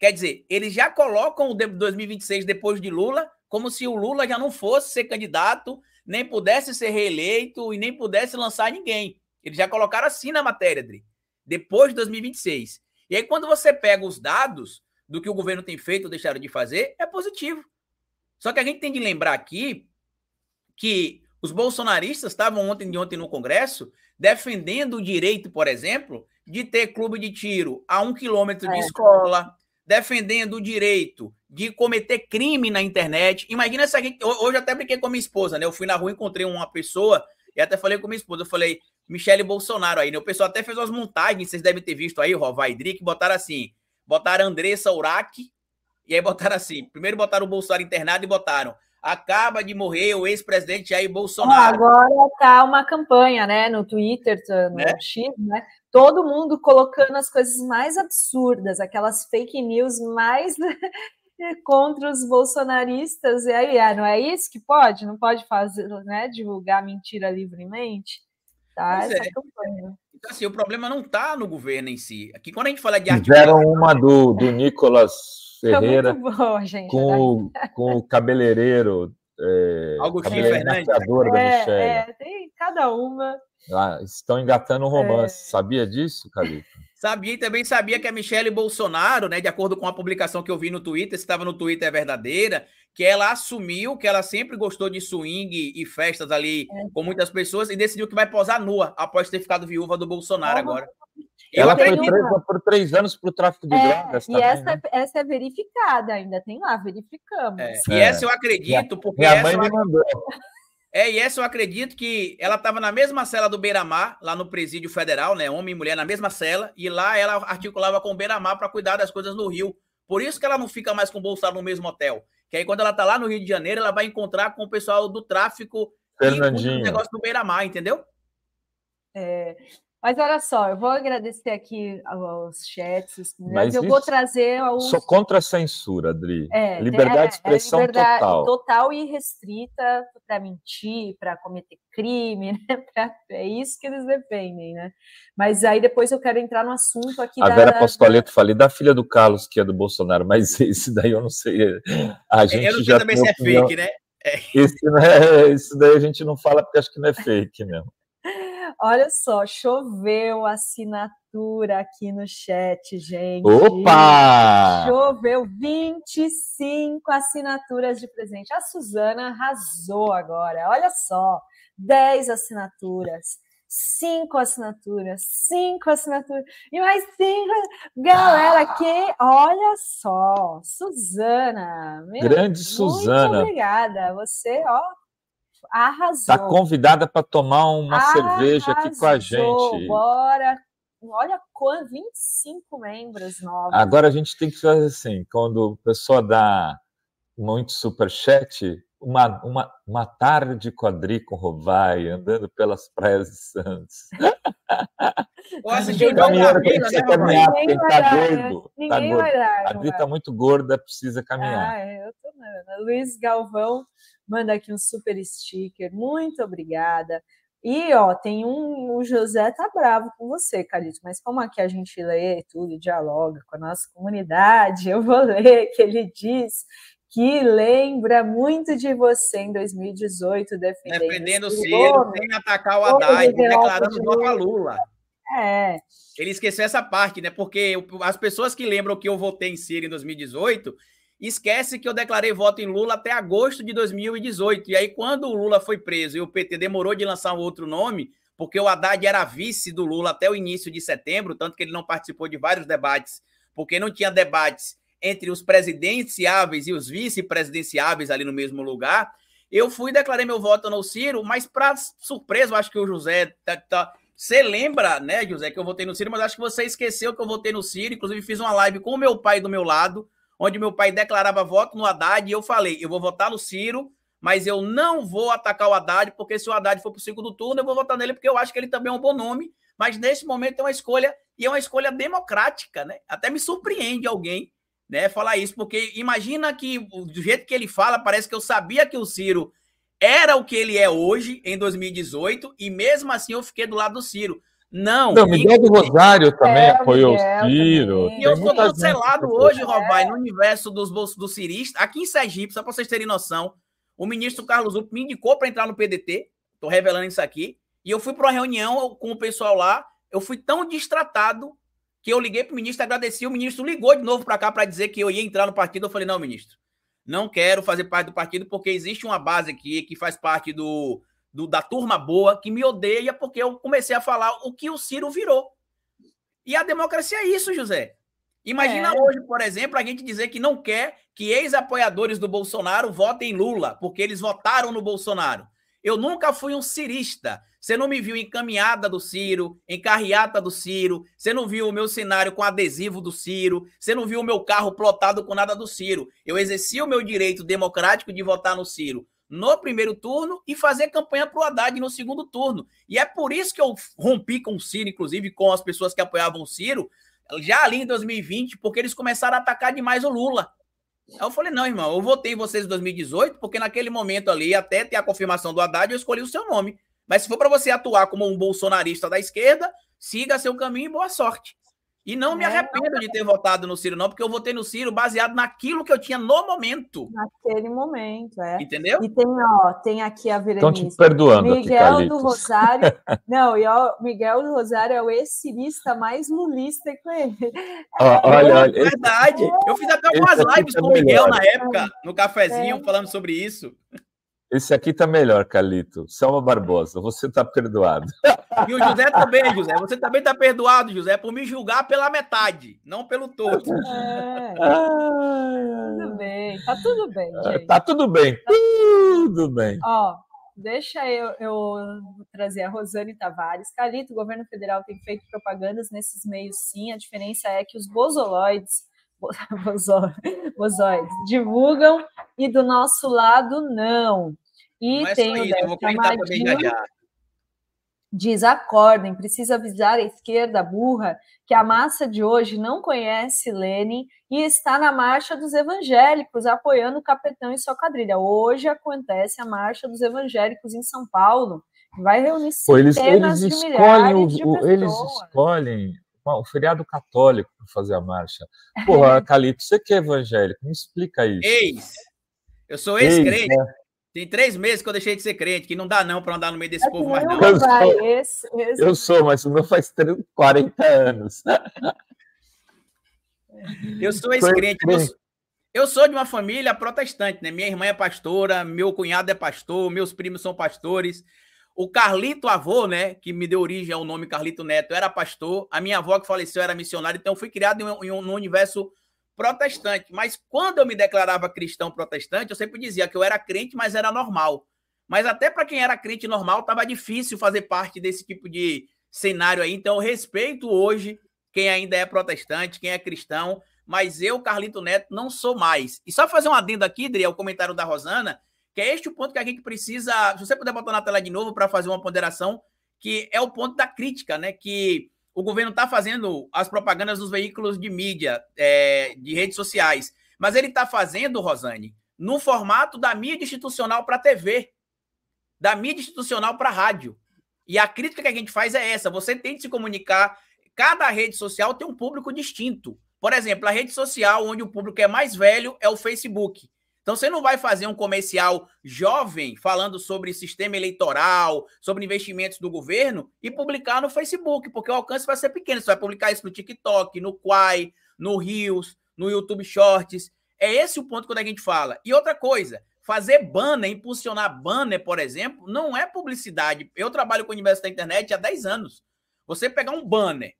Quer dizer, eles já colocam o 2026 depois de Lula, como se o Lula já não fosse ser candidato, nem pudesse ser reeleito e nem pudesse lançar ninguém. Eles já colocaram assim na matéria, Dri, depois de 2026. E aí, quando você pega os dados do que o governo tem feito ou deixaram de fazer, é positivo. Só que a gente tem de lembrar aqui que os bolsonaristas estavam ontem de ontem no Congresso defendendo o direito, por exemplo, de ter clube de tiro a um quilômetro de é. escola, defendendo o direito de cometer crime na internet. Imagina se a gente. Hoje até brinquei com a minha esposa, né? Eu fui na rua, encontrei uma pessoa e até falei com minha esposa. Eu falei, Michele Bolsonaro aí, né? O pessoal até fez umas montagens, vocês devem ter visto aí, Rovai Drick, botaram assim: botaram Andressa Urac e aí botaram assim: primeiro botaram o Bolsonaro internado e botaram. Acaba de morrer o ex-presidente Jair Bolsonaro. Ah, agora tá uma campanha, né? No Twitter, tá, no né? X, né? Todo mundo colocando as coisas mais absurdas, aquelas fake news mais contra os bolsonaristas. E aí, ah, não é isso que pode? Não pode fazer, né? Divulgar mentira livremente? Tá, pois essa é. é campanha. Então, assim, o problema não está no governo em si. Aqui, quando a gente fala de... Fizeram uma do, do Nicolas Tá Ferreira. Bom, gente, com, tá com o cabeleireiro. É, Algo que Fernandes. É, é, tem cada uma. Ah, estão engatando um romance. É. Sabia disso, Calico? Sabia e também sabia que a Michelle Bolsonaro, né, de acordo com a publicação que eu vi no Twitter, se estava no Twitter é verdadeira, que ela assumiu que ela sempre gostou de swing e festas ali é. com muitas pessoas e decidiu que vai posar nua após ter ficado viúva do Bolsonaro agora. Ela foi presa por três anos para o tráfico de é, drogas. E também, essa, né? essa é verificada, ainda tem lá, verificamos. É, é. e essa eu acredito, porque. Minha mãe me mandou. É, e essa eu acredito que ela estava na mesma cela do Beiramar, lá no presídio federal, né? Homem e mulher na mesma cela, e lá ela articulava com o Beiramar para cuidar das coisas no Rio. Por isso que ela não fica mais com o Bolsonaro no mesmo hotel. Que aí quando ela tá lá no Rio de Janeiro, ela vai encontrar com o pessoal do tráfico Fernandinho. e o negócio do Beiramar, entendeu? É, mas olha só, eu vou agradecer aqui aos chats, mas eu vou trazer aos... Sou contra a censura, Adri. É, é liberdade é, de é expressão é liberdade total. Total e restrita para mentir, para cometer crime, né? Pra, é isso que eles defendem, né? Mas aí depois eu quero entrar no assunto aqui a da... Vera Postoleto, da... falei da filha do Carlos, que é do Bolsonaro, mas esse daí eu não sei... A gente eu não sei já também se é opinião... fake, né? É. né? isso daí a gente não fala porque acho que não é fake mesmo. Olha só, choveu assinatura aqui no chat, gente. Opa! Choveu 25 assinaturas de presente. A Suzana arrasou agora. Olha só, 10 assinaturas cinco assinaturas, cinco assinaturas e mais cinco. Galera, ah! que olha só, Suzana, grande muito Suzana, muito obrigada. Você, ó, Arrasou. Está convidada para tomar uma Arrasou. cerveja aqui com a gente. Bora. Olha, quantos 25 membros novos. Agora a gente tem que fazer assim, quando a pessoa dá muito superchat, uma, uma, uma tarde de com Rovai, andando pelas praias de Santos. Nossa, ninguém caminhando vai dar, né, caminhar, ninguém vai dar, Ninguém tá vai dar. Né? Tá a Adri está muito gorda, precisa caminhar. Ah, é, eu tô né? Luiz Galvão manda aqui um super sticker. Muito obrigada. E ó, tem um, o José tá bravo com você, Calito, mas como aqui a gente lê tudo, dialoga com a nossa comunidade, eu vou ler que ele diz que lembra muito de você em 2018 defendendo, defendendo o Ciro, sem atacar o Haddad, declarando voto a Lula. É. Ele esqueceu essa parte, né? Porque as pessoas que lembram que eu votei em Ciro em 2018 Esquece que eu declarei voto em Lula até agosto de 2018. E aí, quando o Lula foi preso e o PT demorou de lançar um outro nome, porque o Haddad era vice do Lula até o início de setembro, tanto que ele não participou de vários debates, porque não tinha debates entre os presidenciáveis e os vice-presidenciáveis ali no mesmo lugar. Eu fui declarei meu voto no Ciro, mas para surpresa, eu acho que o José tá, tá... Você lembra, né, José, que eu votei no Ciro, mas acho que você esqueceu que eu votei no Ciro, inclusive fiz uma live com o meu pai do meu lado onde meu pai declarava voto no Haddad e eu falei: eu vou votar no Ciro, mas eu não vou atacar o Haddad, porque se o Haddad for para o segundo turno, eu vou votar nele, porque eu acho que ele também é um bom nome. Mas nesse momento é uma escolha, e é uma escolha democrática, né? Até me surpreende alguém né, falar isso, porque imagina que do jeito que ele fala, parece que eu sabia que o Ciro era o que ele é hoje, em 2018, e mesmo assim eu fiquei do lado do Ciro. Não. Não, Miguel do Rosário também é, apoiou o Ciro. E eu sou cancelado hoje, é. Robai, no universo dos bolsos do cirista. Aqui em Sergipe, só para vocês terem noção, o ministro Carlos Upp me indicou para entrar no PDT. Estou revelando isso aqui. E eu fui para uma reunião com o pessoal lá. Eu fui tão distratado que eu liguei para o ministro, agradeci. O ministro ligou de novo para cá para dizer que eu ia entrar no partido. Eu falei: não, ministro, não quero fazer parte do partido porque existe uma base aqui que faz parte do do, da turma boa que me odeia porque eu comecei a falar o que o Ciro virou. E a democracia é isso, José. Imagina é. hoje, por exemplo, a gente dizer que não quer que ex-apoiadores do Bolsonaro votem Lula, porque eles votaram no Bolsonaro. Eu nunca fui um cirista. Você não me viu em caminhada do Ciro, em carreata do Ciro, você não viu o meu cenário com adesivo do Ciro, você não viu o meu carro plotado com nada do Ciro. Eu exerci o meu direito democrático de votar no Ciro no primeiro turno e fazer campanha para o Haddad no segundo turno. E é por isso que eu rompi com o Ciro, inclusive com as pessoas que apoiavam o Ciro, já ali em 2020, porque eles começaram a atacar demais o Lula. Aí eu falei, não, irmão, eu votei vocês em 2018, porque naquele momento ali, até ter a confirmação do Haddad, eu escolhi o seu nome. Mas se for para você atuar como um bolsonarista da esquerda, siga seu caminho e boa sorte. E não me é, arrependo de ter votado no Ciro, não, porque eu votei no Ciro baseado naquilo que eu tinha no momento. Naquele momento, é. Entendeu? E tem, ó, tem aqui a Verenice. Estão te perdoando. Miguel aqui, do Rosário. não, e ó, Miguel do Rosário é o ex-cirista mais lulista que ele. Ah, é, olha, olha. É verdade. Esse, eu fiz até algumas lives tá com o Miguel na época, no cafezinho, é. falando sobre isso. Esse aqui tá melhor, Calito. Selma Barbosa, você tá perdoado. E o José também, José. Você também está perdoado, José, por me julgar pela metade, não pelo todo. É. tudo bem, tá tudo bem, ah, gente. Tá tudo bem, tá tudo bem. Ó, deixa eu, eu trazer a Rosane Tavares. Calito, o governo federal tem feito propagandas nesses meios, sim. A diferença é que os bozoloides bosóides divulgam e do nosso lado não. E não é tem isso, o já. já. Diz: acordem, precisa avisar a esquerda burra que a massa de hoje não conhece Lenin e está na marcha dos evangélicos, apoiando o capitão e sua quadrilha. Hoje acontece a marcha dos evangélicos em São Paulo. Vai reunir centenas eles, eles de escolhem de pessoas. Eles escolhem o feriado católico para fazer a marcha. Porra, Calipso, você que é evangélico, me explica isso. Ex. Eu sou ex-crente. Ex, né? Tem três meses que eu deixei de ser crente, que não dá não para andar no meio desse é povo mais não. Eu sou, esse, esse... eu sou, mas o meu faz 30, 40 anos. Eu sou ex-crente. Eu sou de uma família protestante, né? Minha irmã é pastora, meu cunhado é pastor, meus primos são pastores. O Carlito avô, né, que me deu origem ao nome Carlito Neto, era pastor. A minha avó que faleceu era missionária, então fui criado em um, em um universo protestante. Mas quando eu me declarava cristão protestante, eu sempre dizia que eu era crente, mas era normal. Mas até para quem era crente normal, estava difícil fazer parte desse tipo de cenário aí. Então, eu respeito hoje quem ainda é protestante, quem é cristão, mas eu, Carlito Neto, não sou mais. E só fazer um adendo aqui, Dri, ao comentário da Rosana, que é este o ponto que a gente precisa. Se você puder botar na tela de novo para fazer uma ponderação, que é o ponto da crítica, né? Que o governo está fazendo as propagandas nos veículos de mídia, é, de redes sociais, mas ele está fazendo, Rosane, no formato da mídia institucional para TV, da mídia institucional para rádio. E a crítica que a gente faz é essa: você tem de se comunicar. Cada rede social tem um público distinto. Por exemplo, a rede social onde o público é mais velho é o Facebook. Então você não vai fazer um comercial jovem falando sobre sistema eleitoral, sobre investimentos do governo e publicar no Facebook, porque o alcance vai ser pequeno. Você vai publicar isso no TikTok, no Quai, no Rios, no YouTube Shorts. É esse o ponto quando a gente fala. E outra coisa, fazer banner, impulsionar banner, por exemplo, não é publicidade. Eu trabalho com o universo da internet há 10 anos. Você pegar um banner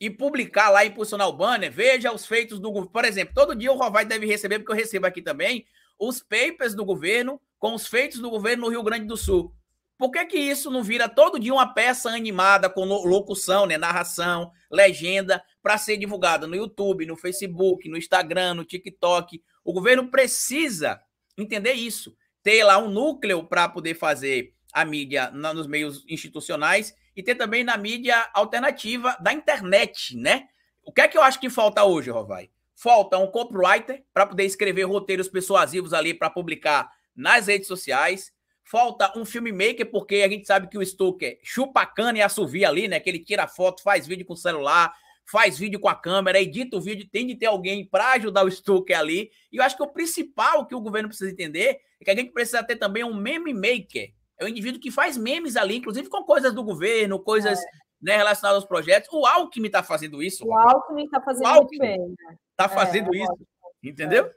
e publicar lá, impulsionar o banner, veja os feitos do governo. Por exemplo, todo dia o Rovai deve receber, porque eu recebo aqui também, os papers do governo com os feitos do governo no Rio Grande do Sul. Por que, que isso não vira todo dia uma peça animada com locução, né, narração, legenda, para ser divulgada no YouTube, no Facebook, no Instagram, no TikTok? O governo precisa entender isso, ter lá um núcleo para poder fazer a mídia nos meios institucionais e ter também na mídia alternativa da internet, né? O que é que eu acho que falta hoje, Rovai? Falta um copywriter para poder escrever roteiros persuasivos ali para publicar nas redes sociais. Falta um filmmaker, porque a gente sabe que o Stoker chupa cana e assovia ali, né? Que ele tira foto, faz vídeo com o celular, faz vídeo com a câmera, edita o vídeo, tem de ter alguém para ajudar o Stoker ali. E eu acho que o principal que o governo precisa entender é que a gente precisa ter também um meme maker, é o indivíduo que faz memes ali, inclusive com coisas do governo, coisas é. né, relacionadas aos projetos. O Alckmin está fazendo isso. O Alckmin está fazendo Alckmin Está né? é, fazendo é, isso, entendeu?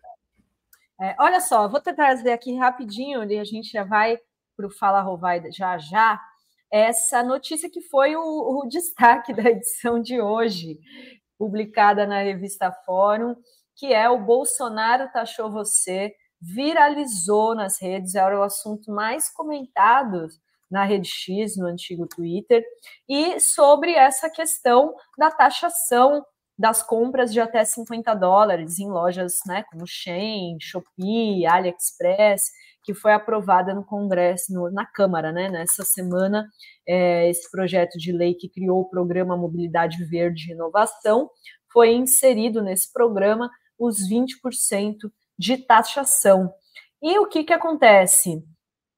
É, é. olha só, vou tentar trazer aqui rapidinho, e a gente já vai para o Fala Rovai já já, essa notícia que foi o, o destaque da edição de hoje, publicada na revista Fórum, que é o Bolsonaro taxou você viralizou nas redes, era o assunto mais comentado na rede X, no antigo Twitter, e sobre essa questão da taxação das compras de até 50 dólares em lojas né, como Shein, Shopee, AliExpress, que foi aprovada no Congresso, no, na Câmara, né, nessa semana, é, esse projeto de lei que criou o programa Mobilidade Verde e Inovação, foi inserido nesse programa os 20% de taxação. E o que, que acontece?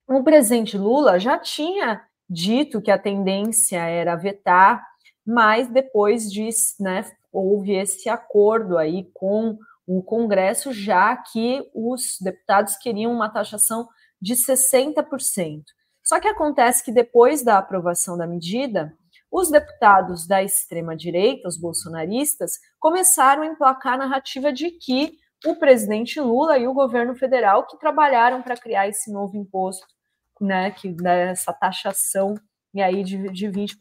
O presidente Lula já tinha dito que a tendência era vetar, mas depois disse, né, houve esse acordo aí com o Congresso, já que os deputados queriam uma taxação de 60%. Só que acontece que depois da aprovação da medida, os deputados da extrema-direita, os bolsonaristas, começaram a emplacar a narrativa de que o presidente Lula e o governo federal que trabalharam para criar esse novo imposto, né, que dessa taxação e aí de, de 20%.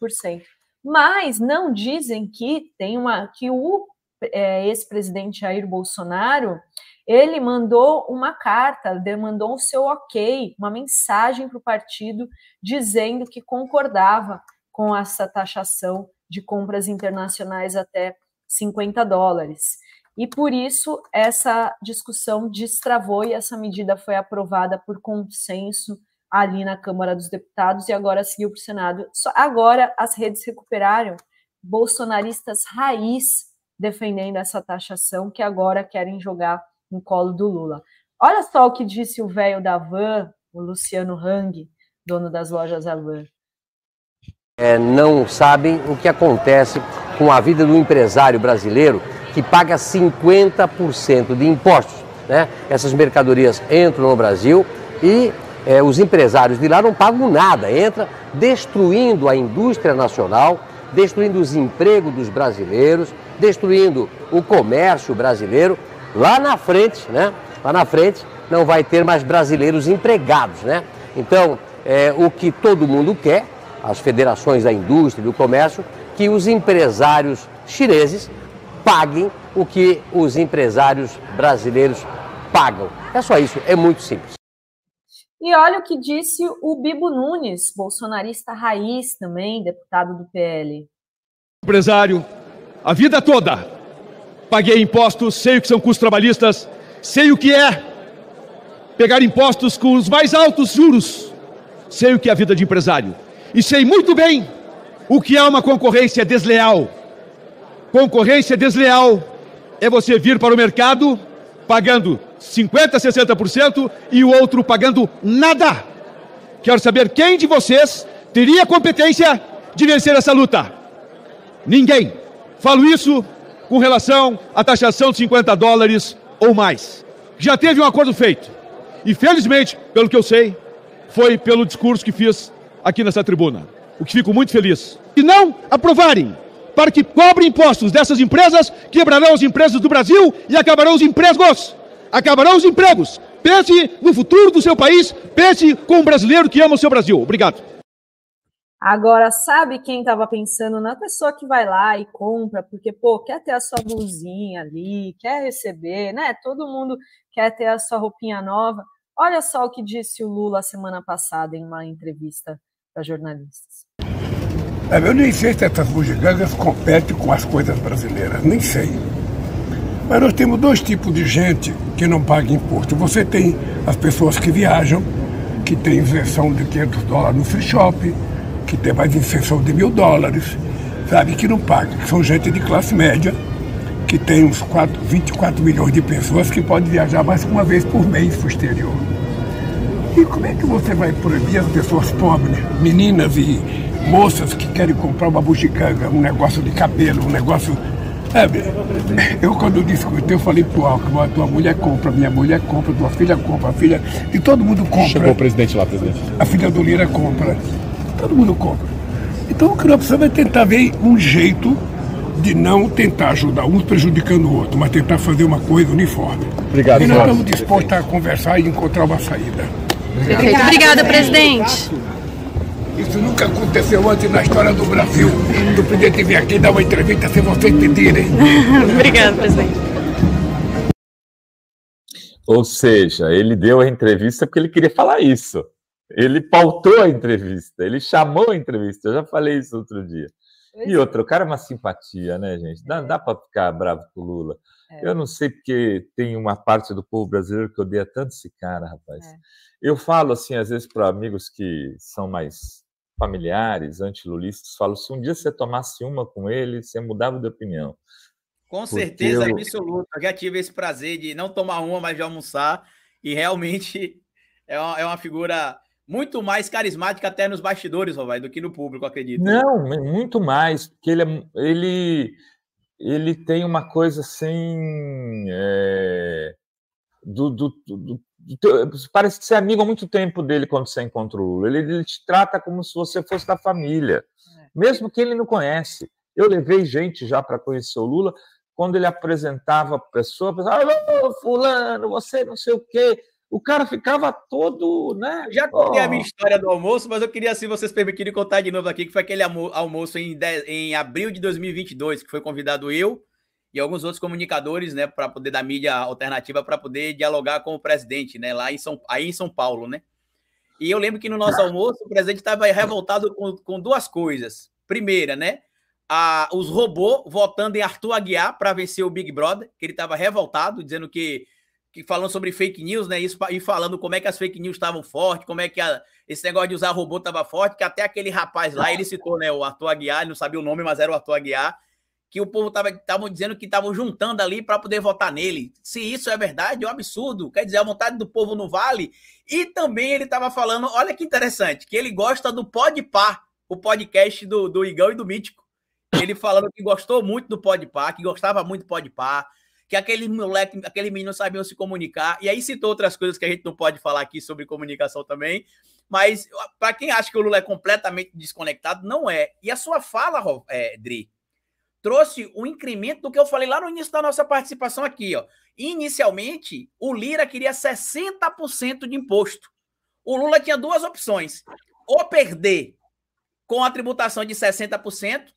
Mas não dizem que tem uma que o é, ex-presidente Jair Bolsonaro ele mandou uma carta, demandou o seu ok, uma mensagem para o partido dizendo que concordava com essa taxação de compras internacionais até 50 dólares. E por isso essa discussão destravou e essa medida foi aprovada por consenso ali na Câmara dos Deputados e agora seguiu para o Senado. Só agora as redes recuperaram bolsonaristas raiz defendendo essa taxação que agora querem jogar no colo do Lula. Olha só o que disse o velho da Van, o Luciano Hang, dono das lojas Avan. É, não sabem o que acontece com a vida do empresário brasileiro que paga 50% de impostos. Né? Essas mercadorias entram no Brasil e é, os empresários de lá não pagam nada, entra destruindo a indústria nacional, destruindo os empregos dos brasileiros, destruindo o comércio brasileiro. Lá na frente, né? Lá na frente não vai ter mais brasileiros empregados, né? Então, é, o que todo mundo quer, as federações da indústria e do comércio, que os empresários chineses paguem o que os empresários brasileiros pagam. É só isso, é muito simples. E olha o que disse o Bibo Nunes, bolsonarista raiz também, deputado do PL. Empresário, a vida toda paguei impostos, sei o que são custos trabalhistas, sei o que é pegar impostos com os mais altos juros, sei o que é a vida de empresário. E sei muito bem o que é uma concorrência desleal Concorrência desleal é você vir para o mercado pagando 50%, 60% e o outro pagando nada. Quero saber quem de vocês teria competência de vencer essa luta. Ninguém. Falo isso com relação à taxação de 50 dólares ou mais. Já teve um acordo feito. E felizmente, pelo que eu sei, foi pelo discurso que fiz aqui nessa tribuna. O que fico muito feliz. E não aprovarem para que cobre impostos dessas empresas, quebrarão as empresas do Brasil e acabarão os empregos. Acabarão os empregos. Pense no futuro do seu país, pense com o brasileiro que ama o seu Brasil. Obrigado. Agora, sabe quem estava pensando na pessoa que vai lá e compra, porque, pô, quer ter a sua blusinha ali, quer receber, né? Todo mundo quer ter a sua roupinha nova. Olha só o que disse o Lula semana passada em uma entrevista para jornalista. É, eu nem sei se essas bugigangas competem com as coisas brasileiras, nem sei. Mas nós temos dois tipos de gente que não paga imposto. Você tem as pessoas que viajam, que tem isenção de 500 dólares no free shop, que tem mais isenção de mil dólares, sabe, que não paga, que são gente de classe média, que tem uns 4, 24 milhões de pessoas que podem viajar mais uma vez por mês para o exterior. E como é que você vai proibir as pessoas pobres, meninas e moças que querem comprar uma bugiganga, um negócio de cabelo, um negócio. Sabe? Eu quando discuti, eu falei pro Alckmin, a tua mulher compra, minha mulher compra, tua filha compra, a filha. E todo mundo compra. Chegou o presidente lá, presidente. A filha do Lira compra. Todo mundo compra. Então o que nós precisamos é tentar ver um jeito de não tentar ajudar um prejudicando o outro, mas tentar fazer uma coisa uniforme. Obrigado, E nós estamos dispostos a conversar e encontrar uma saída. Obrigado. Obrigada, presidente. Isso nunca aconteceu antes na história do Brasil. podia presidente vir aqui dar uma entrevista se vocês pedirem. Obrigada, presidente. Ou seja, ele deu a entrevista porque ele queria falar isso. Ele pautou a entrevista, ele chamou a entrevista. Eu já falei isso outro dia. E é. outro, o cara é uma simpatia, né, gente? Dá, dá para ficar bravo com o Lula. É. Eu não sei porque tem uma parte do povo brasileiro que odeia tanto esse cara, rapaz. É. Eu falo assim, às vezes, para amigos que são mais familiares antilulistas falam: se um dia você tomasse uma com ele, você mudava de opinião. Com Porque certeza eu... absoluta. Eu já tive esse prazer de não tomar uma, mas de almoçar. E realmente é uma, é uma figura muito mais carismática até nos bastidores, Rovai, do que no público, acredito. Não, muito mais, porque ele, é, ele, ele tem uma coisa assim é, do, do, do, então, parece que você é amigo há muito tempo dele quando você encontra o Lula. Ele, ele te trata como se você fosse da família, é. mesmo que ele não conhece. Eu levei gente já para conhecer o Lula, quando ele apresentava a pessoa, a alô, fulano, você não sei o quê. O cara ficava todo, né? Já contei oh. a minha oh. história do almoço, mas eu queria, se vocês permitirem, contar de novo aqui, que foi aquele almoço em, 10, em abril de 2022, que foi convidado eu, e alguns outros comunicadores, né, para poder da mídia alternativa para poder dialogar com o presidente, né, lá em São, aí em São Paulo, né. E eu lembro que no nosso almoço o presidente estava revoltado com, com duas coisas. Primeira, né, a, os robôs votando em Arthur Aguiar para vencer o Big Brother, que ele estava revoltado, dizendo que, que falando sobre fake news, né, isso, e falando como é que as fake news estavam fortes, como é que a, esse negócio de usar robô estava forte, que até aquele rapaz lá, ele citou, né, o Arthur Aguiar, ele não sabia o nome, mas era o Arthur Aguiar, que o povo estava dizendo que estavam juntando ali para poder votar nele. Se isso é verdade, é um absurdo. Quer dizer, a vontade do povo não vale. E também ele estava falando, olha que interessante, que ele gosta do Podpar, o podcast do, do Igão e do Mítico. Ele falando que gostou muito do Podpar, que gostava muito do Podpar, que aquele moleque, aquele menino sabiam se comunicar. E aí citou outras coisas que a gente não pode falar aqui sobre comunicação também. Mas para quem acha que o Lula é completamente desconectado, não é. E a sua fala, é, Dri, trouxe um incremento do que eu falei lá no início da nossa participação aqui. Ó. Inicialmente, o Lira queria 60% de imposto. O Lula tinha duas opções: ou perder com a tributação de 60%,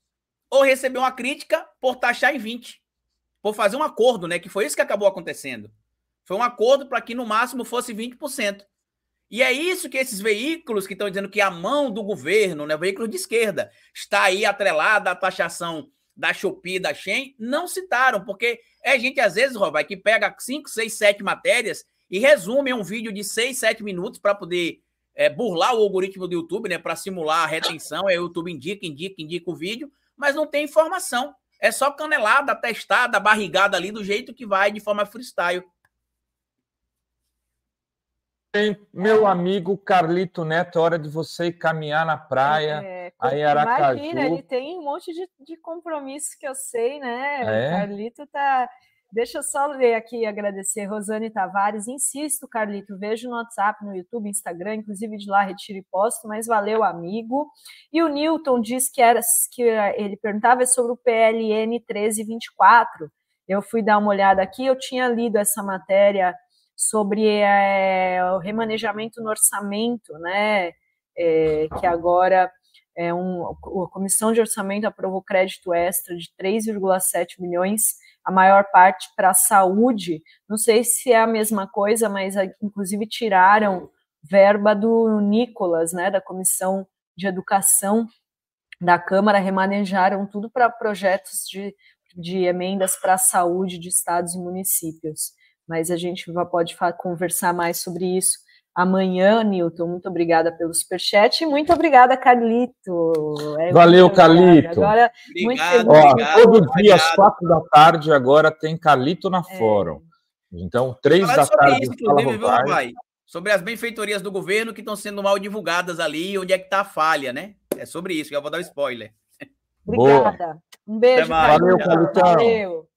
ou receber uma crítica por taxar em 20%, por fazer um acordo, né? Que foi isso que acabou acontecendo. Foi um acordo para que no máximo fosse 20%. E é isso que esses veículos que estão dizendo que é a mão do governo, né, veículo de esquerda, está aí atrelada à taxação da Shopee, da Shen, não citaram, porque é gente, às vezes, Robai, que pega 5, 6, 7 matérias e resume um vídeo de 6, 7 minutos para poder é, burlar o algoritmo do YouTube, né? Para simular a retenção, aí o YouTube indica, indica, indica o vídeo, mas não tem informação. É só canelada, testada, barrigada ali do jeito que vai de forma freestyle tem meu amigo Carlito Neto, hora de você ir caminhar na praia, é, aí Aracaju. Imagina, ele tem um monte de, de compromisso que eu sei, né? É? O Carlito tá... Deixa eu só ler aqui e agradecer Rosane Tavares. Insisto, Carlito, vejo no WhatsApp, no YouTube, Instagram, inclusive de lá retiro e posto, mas valeu, amigo. E o Newton diz que, era, que ele perguntava sobre o PLN 1324. Eu fui dar uma olhada aqui, eu tinha lido essa matéria sobre é, o remanejamento no orçamento, né? É, que agora é um, a comissão de orçamento aprovou crédito extra de 3,7 milhões, a maior parte para a saúde. Não sei se é a mesma coisa, mas ah, inclusive tiraram verba do Nicolas, né, da comissão de educação da Câmara, remanejaram tudo para projetos de, de emendas para a saúde de estados e municípios mas a gente pode conversar mais sobre isso amanhã, Nilton. Muito obrigada pelo superchat e muito obrigada, Carlito. É, Valeu, Carlito. Agora, obrigado, muito obrigado, Ó, todo dia, às quatro da tarde, agora tem Carlito na é. Fórum. Então, três da tarde. Isso, fala viu, Sobre as benfeitorias do governo que estão sendo mal divulgadas ali, onde é que está a falha, né? É sobre isso, eu vou dar um spoiler. Obrigada. Boa. Um beijo. Valeu, Carlitão. Valeu.